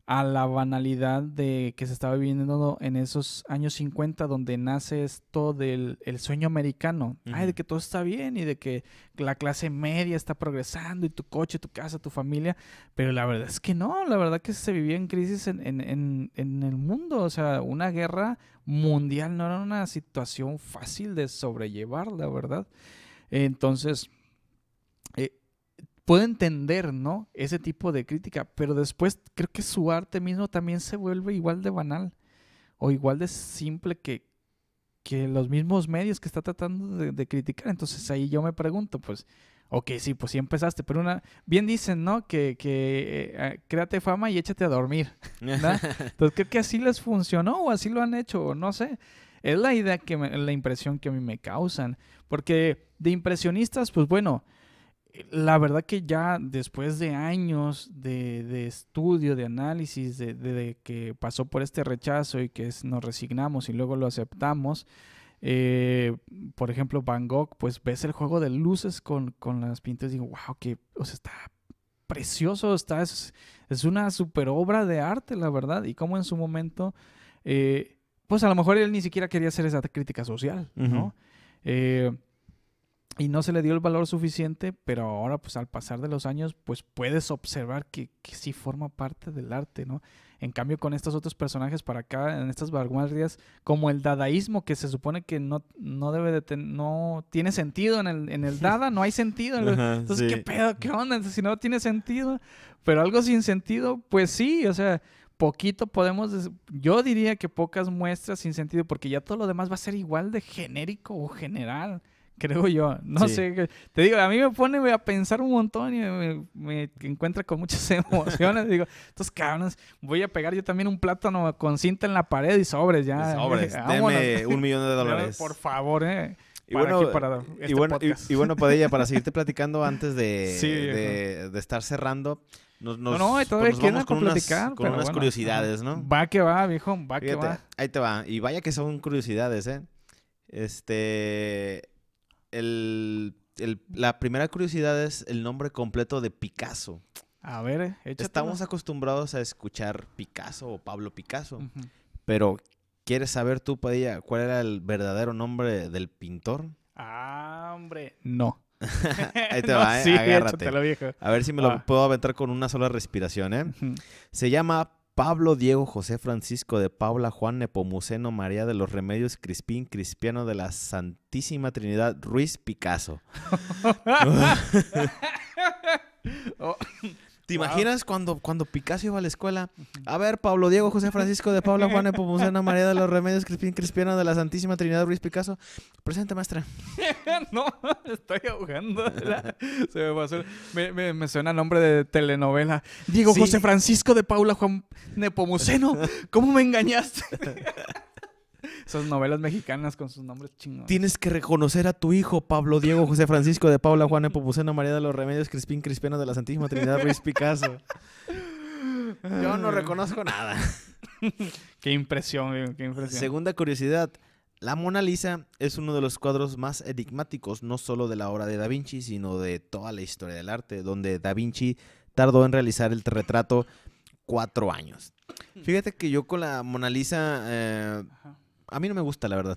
a la banalidad de que se estaba viviendo en esos años 50 donde nace esto del el sueño americano. Ay, de que todo está bien y de que la clase media está progresando y tu coche, tu casa, tu familia. Pero la verdad es que no, la verdad que se vivía en crisis en, en el mundo. O sea, una guerra mundial no era una situación fácil de sobrellevar, la verdad. Entonces puedo entender, ¿no? Ese tipo de crítica, pero después creo que su arte mismo también se vuelve igual de banal o igual de simple que, que los mismos medios que está tratando de, criticar. Entonces ahí yo me pregunto, pues, ok, sí, pues sí empezaste, pero una, bien dicen, ¿no? Que, que eh, eh, créate fama y échate a dormir. <laughs> ¿no? Entonces creo que así les funcionó o así lo han hecho, o no sé. Es la idea que la impresión que a mí me causan. Porque de impresionistas, pues bueno, la verdad que ya después de años de, estudio, de análisis, de, que pasó por este rechazo y que nos resignamos y luego lo aceptamos, eh, por ejemplo, Van Gogh, pues ves el juego de luces con, las pinturas y digo, wow, que, está precioso, está, es, una super obra de arte, la verdad, y como en su momento, eh, pues a lo mejor él ni siquiera quería hacer esa crítica social, ¿no? y no se le dio el valor suficiente, pero ahora pues al pasar de los años pues puedes observar que, sí forma parte del arte, ¿no? En cambio con estos otros personajes para acá, en estas vanguardias, como el dadaísmo que se supone que no, no debe de tener, no tiene sentido en el, en el dada, no hay sentido. <laughs> entonces, ¿qué pedo? ¿Qué onda? si no tiene sentido, pero algo sin sentido, pues sí, o sea, poquito podemos, yo diría que pocas muestras sin sentido, porque ya todo lo demás va a ser igual de genérico o general. <laughs> creo yo. No sé, te digo, a mí me pone a pensar un montón y me, me encuentra con muchas <laughs> emociones. digo, estos cabrones, voy a pegar yo también un plátano con cinta en la pared y sobres ya. <laughs> sobres, un millón de dólares. Por favor, eh. Y bueno, para este y, para seguirte platicando antes de, de, estar cerrando, nos, no, pues, con, platicar, unas, curiosidades, ¿no? Va que va, viejo, va que va. Ahí te va. Y vaya que son curiosidades, ¿eh? Este, el, la primera curiosidad es el nombre completo de Picasso. A ver, eh, échate. Estamos acostumbrados a escuchar Picasso o Pablo Picasso, pero ¿quieres saber tú, Padilla, cuál era el verdadero nombre del pintor? Ah, hombre, no. <laughs> Ahí te <laughs> va, ¿eh? agárrate. A ver si me lo puedo aventar con una sola respiración, ¿eh? Se llama Pablo Diego José Francisco de Paula Juan Nepomuceno María de los Remedios Crispín Crispiano de la Santísima Trinidad Ruiz Picasso. <laughs> <laughs> Oh. ¿Te imaginas cuando, cuando Picasso iba a la escuela? A ver, Pablo Diego, José Francisco de Paula, Juan Nepomuceno, María de los Remedios, Crispín Crispiano de la Santísima Trinidad Ruiz Picasso. Presente, maestra. <laughs> no, estoy ahogando. Se me me, me, suena el nombre de telenovela. Diego José Francisco de Paula, Juan Nepomuceno. ¿Cómo me engañaste? <laughs> Esas novelas mexicanas con sus nombres chingones. Tienes que reconocer a tu hijo, Pablo Diego José Francisco de Paula Juana Popucena María de los Remedios Crispín Crispeno de la Santísima Trinidad Ruiz Picasso. Yo no reconozco nada. <laughs> qué impresión, qué impresión. Segunda curiosidad. La Mona Lisa es uno de los cuadros más enigmáticos, no solo de la obra de Da Vinci, sino de toda la historia del arte, donde Da Vinci tardó en realizar el retrato cuatro años. Fíjate que yo con la Mona Lisa eh, a mí no me gusta, la verdad.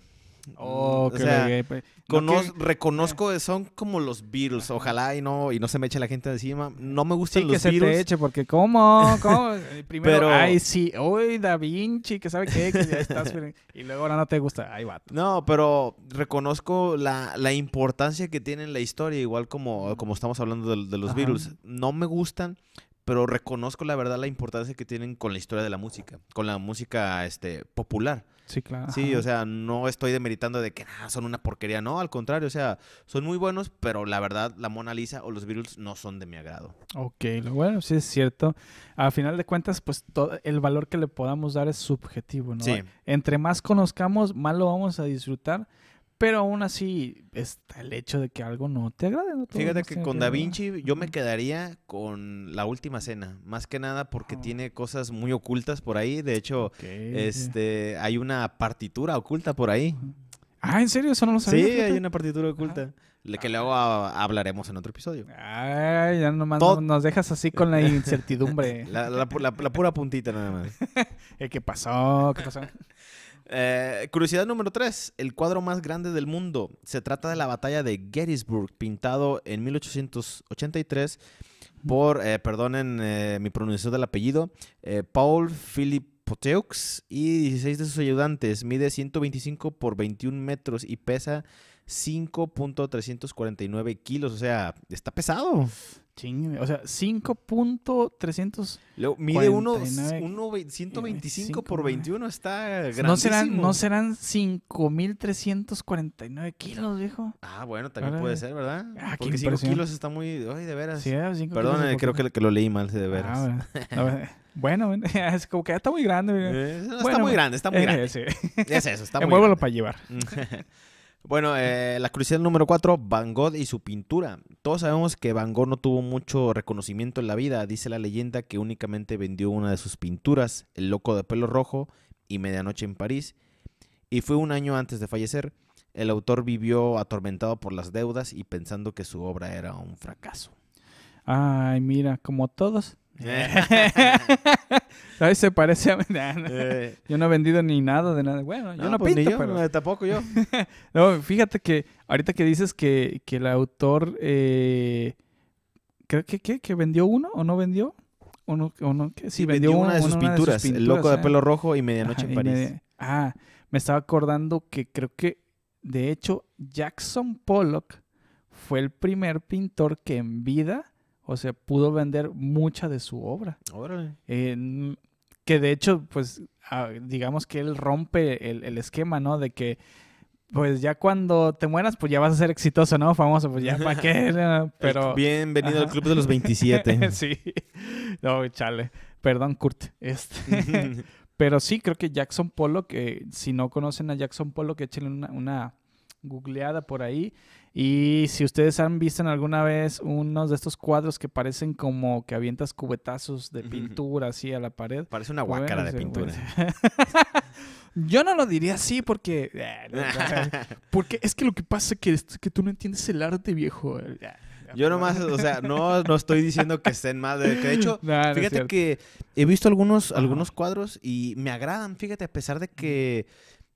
Oh, o sea, pues, eh. reconozco, son como los Beatles. Ojalá y no, y no se me eche la gente encima. No me gustan sí, que se te eche, porque ¿cómo? ¿Cómo? <laughs> Eh, primero, ay, sí, hoy Da Vinci, que sabe qué, que y luego ahora no te gusta. No, pero reconozco la, la, importancia que tiene la historia, igual como, como estamos hablando de, los Beatles. No me gustan, pero reconozco la verdad la importancia que tienen con la historia de la música, con la música este, popular. Sí, claro. Sí, o sea, no estoy demeritando de que ah, son una porquería. No, al contrario, o sea, son muy buenos, pero la verdad, la Mona Lisa o los Beatles no son de mi agrado. Ok, bueno, sí es cierto. a final de cuentas, pues todo el valor que le podamos dar es subjetivo, ¿no? Sí. Entre más conozcamos, más lo vamos a disfrutar pero aún así está el hecho de que algo no te agrade. Fíjate que con Da Vinci yo me quedaría con La Última Cena, más que nada porque ah. tiene cosas muy ocultas por ahí. De hecho, este, hay una partitura oculta por ahí. Ah, ¿en serio? Eso no lo sabía. Sí, hay una partitura oculta. que ah. luego hablaremos en otro episodio. Ay, ya nomás nos dejas así con la <laughs> incertidumbre. la, la, la pura puntita nada más. <laughs> ¿Qué pasó? ¿Qué pasó? Eh, curiosidad número 3, el cuadro más grande del mundo. Se trata de la batalla de Gettysburg, pintado en 1883 por, eh, perdonen eh, mi pronunciación del apellido, Paul Philip Poteux y 16 de sus ayudantes. Mide 125 por 21 metros y pesa 5.349 kilos. O sea, está pesado. Chingue, o sea, 5.300. Mide uno, 125 por 21, está grandísimo. ¿No serán, no serán 5.349 kilos, viejo? Ah, bueno, también puede ser, ¿verdad? Ah, Porque 5 kilos está muy... Ay, de veras. Sí, Perdón, creo que, lo leí mal, de ah, veras. bueno. <laughs> <laughs> es como que ya está eh, muy grande. está muy grande, eh, está muy grande. sí. Es eso, está <laughs> muy grande. para llevar. Bueno, eh, la curiosidad número cuatro, Van Gogh y su pintura. Todos sabemos que Van Gogh no tuvo mucho reconocimiento en la vida. Dice la leyenda que únicamente vendió una de sus pinturas, El Loco de Pelo Rojo y Medianoche en París. Y fue un año antes de fallecer. El autor vivió atormentado por las deudas y pensando que su obra era un fracaso. Ay, mira, como todos. Eh. <laughs> Ay, se parece a... Eh. Yo no he vendido ni nada de nada. Bueno, yo no pues, pinto, pero... tampoco yo. <laughs> no, fíjate que ahorita que dices que, el autor... Eh, creo que, que vendió uno o no vendió. O no, sí, vendió, una, de sus, pinturas, El loco de pelo rojo y Medianoche en París. Ah, me estaba acordando que creo que, de hecho, Jackson Pollock fue el primer pintor que en vida o sea, pudo vender mucha de su obra. Órale. Eh, que de hecho, pues, ah, digamos que él rompe el, esquema, ¿no? De que pues ya cuando te mueras, pues ya vas a ser exitoso, ¿no? Famoso, pues ya para qué. <laughs> Pero... <laughs> Bienvenido al Club de los 27. <laughs> sí. No, chale. Perdón, Kurt. Este. Pero sí, creo que Jackson Polo, que eh, si no conocen a Jackson Pollock, échenle una, una googleada por ahí. Y si ustedes han visto alguna vez unos de estos cuadros que parecen como que avientas cubetazos de pintura así a la pared. Parece una guácara de pintura. <laughs> Yo no lo diría así porque... Eh, <laughs> porque es que lo que pasa es que, que tú no entiendes el arte, viejo. Yo nomás, o sea, no, no estoy diciendo que estén mal. De, hecho, <laughs> fíjate que he visto algunos, algunos cuadros y me agradan, fíjate, a pesar de que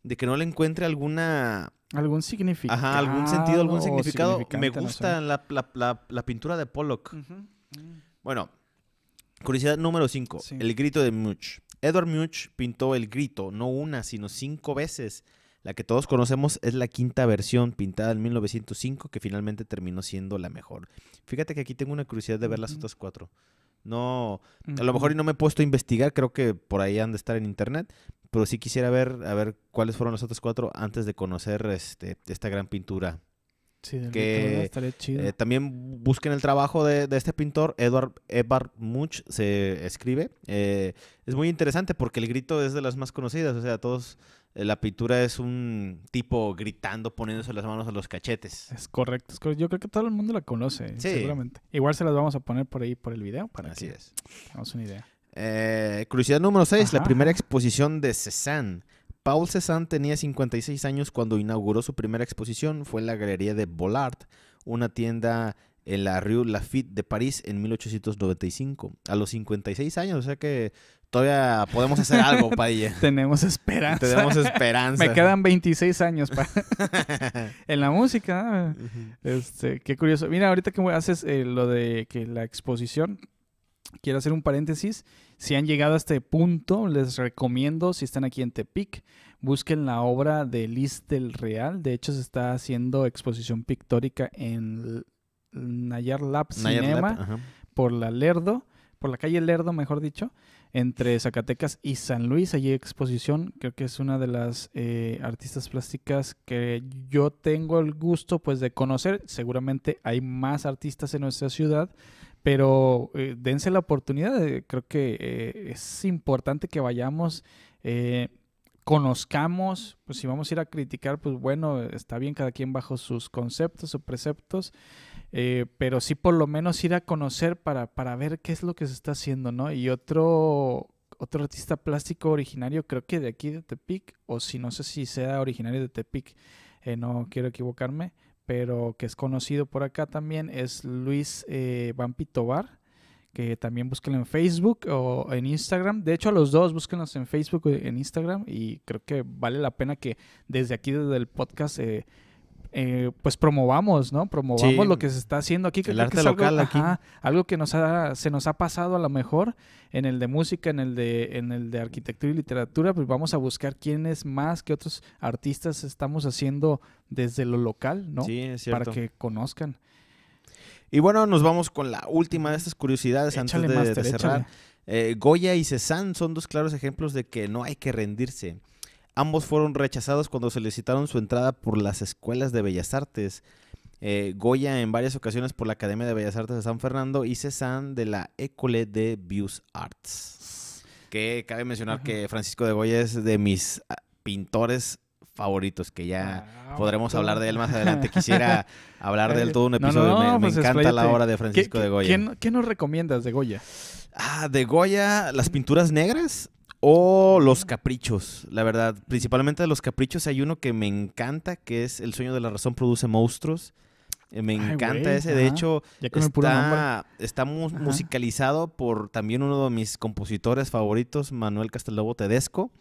de que no le encuentre alguna... Algún significado. Ajá, algún sentido, algún significado. Me gusta la, pintura de Pollock. Bueno, curiosidad número 5, el grito de Much. Edward Much pintó el grito, no una, sino cinco veces. La que todos conocemos es la quinta versión pintada en 1905 que finalmente terminó siendo la mejor. Fíjate que aquí tengo una curiosidad de ver las otras cuatro. No, a lo mejor y no me he puesto a investigar, creo que por ahí han de estar en internet, pero sí quisiera ver, a ver cuáles fueron los otros cuatro antes de conocer este, esta gran pintura. Sí, del que chido. Eh, también busquen el trabajo de, este pintor, Edward, much Munch, se escribe. Eh, es muy interesante porque el grito es de las más conocidas, o sea, todos eh, la pintura es un tipo gritando, poniéndose las manos a los cachetes. Es correcto, Yo creo que todo el mundo la conoce, seguramente. Igual se las vamos a poner por ahí, por el video, para Así es. tengamos una idea. Eh, curiosidad número 6, la primera exposición de Cézanne. Paul Cézanne tenía 56 años cuando inauguró su primera exposición. Fue en la Galería de Bollard, una tienda en la Rue Lafitte de París en 1895. A los 56 años, o sea que todavía podemos hacer algo, <laughs> Padilla. Tenemos esperanza. Tenemos <laughs> esperanza. Me quedan 26 años <laughs> en la música. Ah. Este, qué curioso. Mira, ahorita que haces eh, lo de que la exposición, quiero hacer un paréntesis. Si han llegado a este punto, les recomiendo, si están aquí en Tepic, busquen la obra de Liz del Real. De hecho, se está haciendo exposición pictórica en Nayar Lab Cinema por la Lerdo, por la calle Lerdo, mejor dicho entre Zacatecas y San Luis. Allí exposición, creo que es una de las eh, artistas plásticas que yo tengo el gusto pues de conocer. Seguramente hay más artistas en nuestra ciudad, pero eh, dense la oportunidad. Eh, creo que es importante que vayamos. conozcamos, pues si vamos a ir a criticar, pues bueno, está bien cada quien bajo sus conceptos, o preceptos, eh, pero sí por lo menos ir a conocer para, para ver qué es lo que se está haciendo, ¿no? Y otro, otro artista plástico originario, creo que de aquí de Tepic, o si no sé si sea originario de Tepic, eh, no quiero equivocarme, pero que es conocido por acá también, es Luis eh, que también búsquenlo en Facebook o en Instagram. De hecho, a los dos búsquenlos en Facebook o en Instagram y creo que vale la pena que desde aquí, desde el podcast, eh, eh, pues promovamos, ¿no? Promovamos lo que se está haciendo aquí. Que, el arte local algo, aquí. algo que nos se nos ha pasado a lo mejor en el de música, en el de, en el de arquitectura y literatura, pues vamos a buscar quiénes más que otros artistas estamos haciendo desde lo local, ¿no? Sí, Para que conozcan. Y bueno, nos vamos con la última de estas curiosidades antes de, cerrar. Eh, Goya y Cezanne son dos claros ejemplos de que no hay que rendirse. Ambos fueron rechazados cuando solicitaron su entrada por las escuelas de bellas artes. Eh, Goya en varias ocasiones por la Academia de Bellas Artes de San Fernando y Cézanne de la École de Beaux Arts. Que cabe mencionar que Francisco de Goya es de mis ah, pintores favoritos, que ya ah, podremos hablar de él más adelante. Quisiera <laughs> hablar de él eh, todo un episodio. me, pues encanta la obra de Francisco de Goya. ¿Qué nos recomiendas de Goya? Ah, de Goya, las pinturas negras o los caprichos, la verdad. Principalmente de los caprichos hay uno que me encanta, que es El sueño de la razón produce monstruos. Eh, me encanta ese. De hecho, está, musicalizado por también uno de mis compositores favoritos, Manuel Castelobo Tedesco,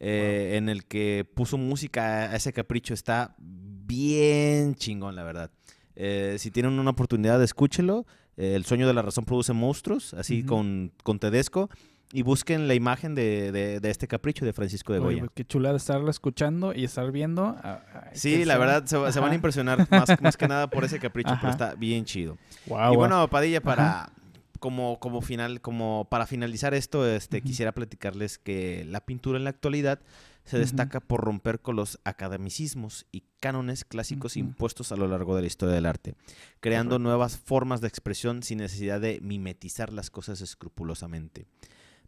eh, en el que puso música a ese capricho. Está bien chingón, la verdad. Eh, si tienen una oportunidad, escúchelo. el sueño de la razón produce monstruos, así con Tedesco. Y busquen la imagen de, este capricho de Francisco de Goya. Oye, pues, qué chulada estarlo escuchando y estar viendo. Ah, sí, la verdad, se, van a impresionar <laughs> más, que nada por ese capricho, pero está bien chido. y bueno, Padilla, para, como, como final, como para finalizar esto, este, quisiera platicarles que la pintura en la actualidad se destaca por romper con los academicismos y cánones clásicos impuestos a lo largo de la historia del arte, creando nuevas formas de expresión sin necesidad de mimetizar las cosas escrupulosamente.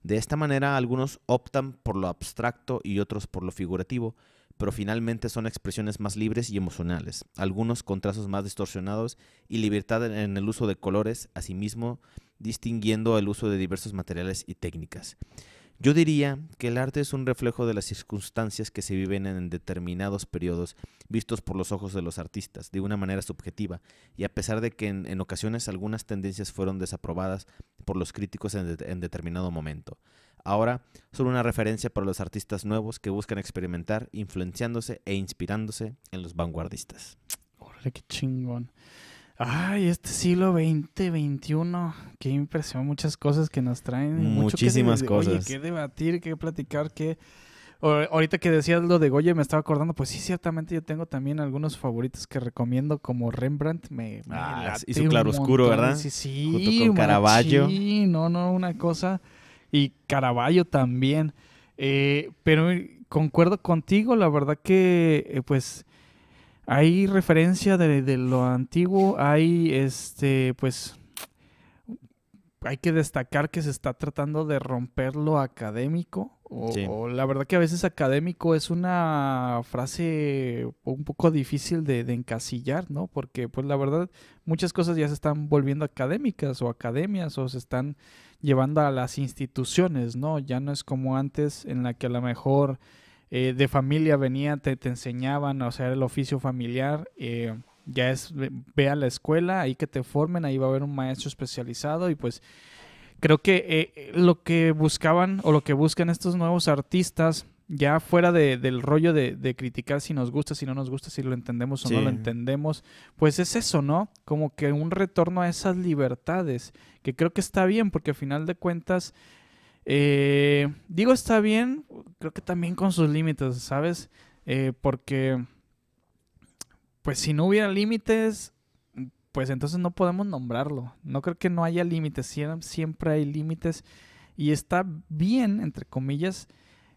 De esta manera algunos optan por lo abstracto y otros por lo figurativo, pero finalmente son expresiones más libres y emocionales, algunos con trazos más distorsionados y libertad en el uso de colores, asimismo distinguiendo el uso de diversos materiales y técnicas. Yo diría que el arte es un reflejo de las circunstancias que se viven en determinados periodos vistos por los ojos de los artistas, de una manera subjetiva, y a pesar de que en, ocasiones algunas tendencias fueron desaprobadas por los críticos en, determinado momento. Ahora son una referencia para los artistas nuevos que buscan experimentar, influenciándose e inspirándose en los vanguardistas. qué chingón. Ay, este siglo XX, XXI, qué impresión, muchas cosas que nos traen. Muchísimas que, cosas. Oye, qué debatir, qué platicar, qué... ahorita que decías lo de Goya me estaba acordando, pues sí, ciertamente yo tengo también algunos favoritos que recomiendo, como Rembrandt, me, ah, y su claroscuro, ¿verdad? Sí, sí. Junto con Caravaggio. Sí, no, no, una cosa. Y Caravaggio también. Eh, pero eh, concuerdo contigo, la verdad que, eh, pues hay referencia de, lo antiguo, hay este, pues, hay que destacar que se está tratando de romper lo académico. O, la verdad que a veces académico es una frase un poco difícil de, de, encasillar, ¿no? Porque pues la verdad muchas cosas ya se están volviendo académicas o academias o se están llevando a las instituciones, ¿no? Ya no es como antes en la que a lo mejor eh, de familia venía, te, enseñaban, o sea, el oficio familiar. Eh, ya es, ve a la escuela, ahí que te formen, ahí va a haber un maestro especializado y pues creo que eh, lo que buscaban o lo que buscan estos nuevos artistas, ya fuera del rollo de, de, criticar si nos gusta, si no nos gusta, si lo entendemos o no lo entendemos, pues es eso, ¿no? Como que un retorno a esas libertades, que creo que está bien, porque al final de cuentas eh, digo, está bien, creo que también con sus límites, ¿sabes? Eh, porque, pues si no hubiera límites, pues entonces no podemos nombrarlo. No creo que no haya límites, siempre, hay límites. Y está bien, entre comillas,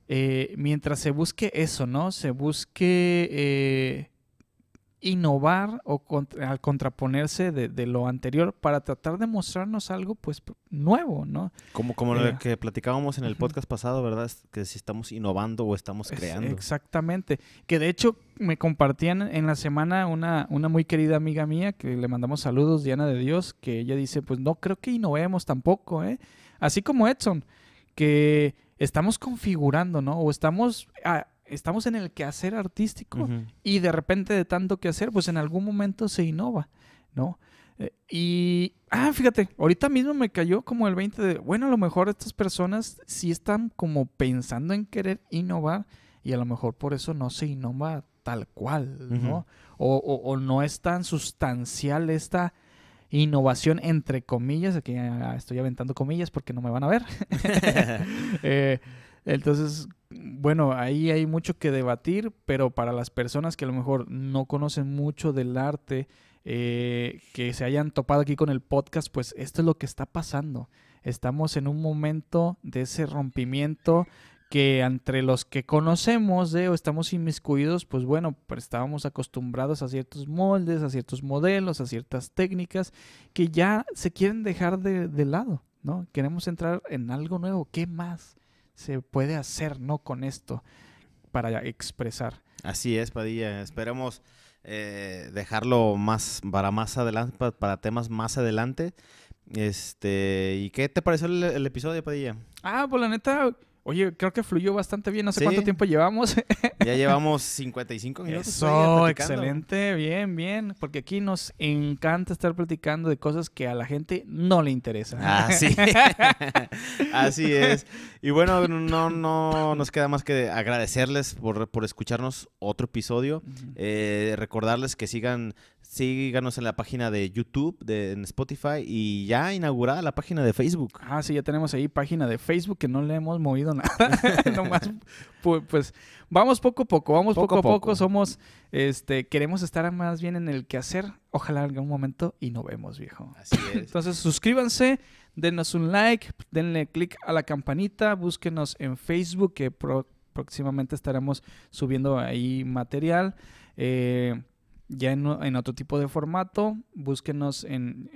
eh, mientras se busque eso, ¿no? Se busque eh, innovar o al contraponerse de, lo anterior para tratar de mostrarnos algo pues nuevo, ¿no? Como, como lo que platicábamos en el podcast pasado, ¿verdad? Que si estamos innovando o estamos creando. exactamente. Que de hecho me compartían en la semana una, una muy querida amiga mía, que le mandamos saludos, Diana de Dios, que ella dice, pues no creo que innovemos tampoco, ¿eh? Así como Edson, que estamos configurando, ¿no? O estamos estamos en el quehacer artístico y de repente de tanto quehacer, pues en algún momento se innova, ¿no? Eh, y, ah, fíjate, ahorita mismo me cayó como el 20 de, bueno, a lo mejor estas personas sí están como pensando en querer innovar y a lo mejor por eso no se innova tal cual, ¿no? o, no es tan sustancial esta innovación entre comillas, aquí ah, estoy aventando comillas porque no me van a ver. <laughs> <laughs> Eh, entonces, bueno, ahí hay mucho que debatir, pero para las personas que a lo mejor no conocen mucho del arte, eh, que se hayan topado aquí con el podcast, pues esto es lo que está pasando. Estamos en un momento de ese rompimiento que entre los que conocemos o estamos inmiscuidos, pues bueno, pues estábamos acostumbrados a ciertos moldes, a ciertos modelos, a ciertas técnicas que ya se quieren dejar de, de lado, ¿no? Queremos entrar en algo nuevo, ¿qué más? se puede hacer, ¿no? Con esto para expresar. Así es, Padilla. Esperemos eh, dejarlo más para más adelante, para, temas más adelante. Este, ¿y qué te pareció el, el episodio, Padilla? Ah, pues la neta, Oye, creo que fluyó bastante bien. No sé cuánto tiempo llevamos. <laughs> ya llevamos 55 <laughs> minutos. excelente. Bien, bien. Porque aquí nos encanta estar platicando de cosas que a la gente no le interesan. Ah, <laughs> Así es. Y bueno, no, no nos queda más que agradecerles por, escucharnos otro episodio. Eh, recordarles que sigan síganos en la página de YouTube, de, en Spotify y ya inaugurada la página de Facebook. Ah, sí, ya tenemos ahí página de Facebook que no le hemos movido nada. <laughs> pues, pues, vamos poco a poco, vamos poco, a poco. Somos, este, queremos estar más bien en el que hacer. Ojalá en algún momento y nos vemos, viejo. Así es. Entonces, suscríbanse, denos un like, denle click a la campanita, búsquenos en Facebook, que próximamente estaremos subiendo ahí material. Eh, ya en, otro tipo de formato, búsquenos en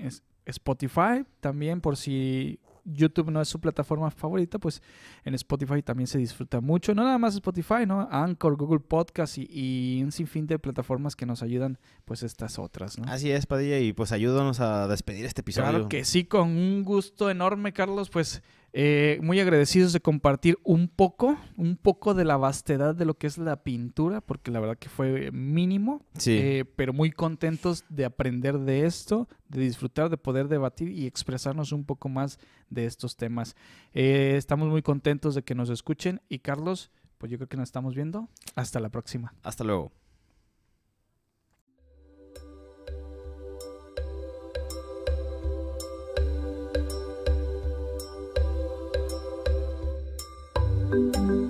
Spotify también por si YouTube no es su plataforma favorita, pues en Spotify también se disfruta mucho. No nada más Spotify, ¿no? Anchor, Google Podcast y, y un sinfín de plataformas que nos ayudan, pues estas otras, ¿no? Así es, Padilla, y pues ayúdanos a despedir este episodio. Claro que sí, con un gusto enorme, Carlos, pues eh, muy agradecidos de compartir un poco, un poco de la vastedad de lo que es la pintura, porque la verdad que fue mínimo, sí. Eh, pero muy contentos de aprender de esto, de disfrutar, de poder debatir y expresarnos un poco más de estos temas. Eh, estamos muy contentos de que nos escuchen y Carlos, pues yo creo que nos estamos viendo. Hasta la próxima. Hasta luego. 嗯。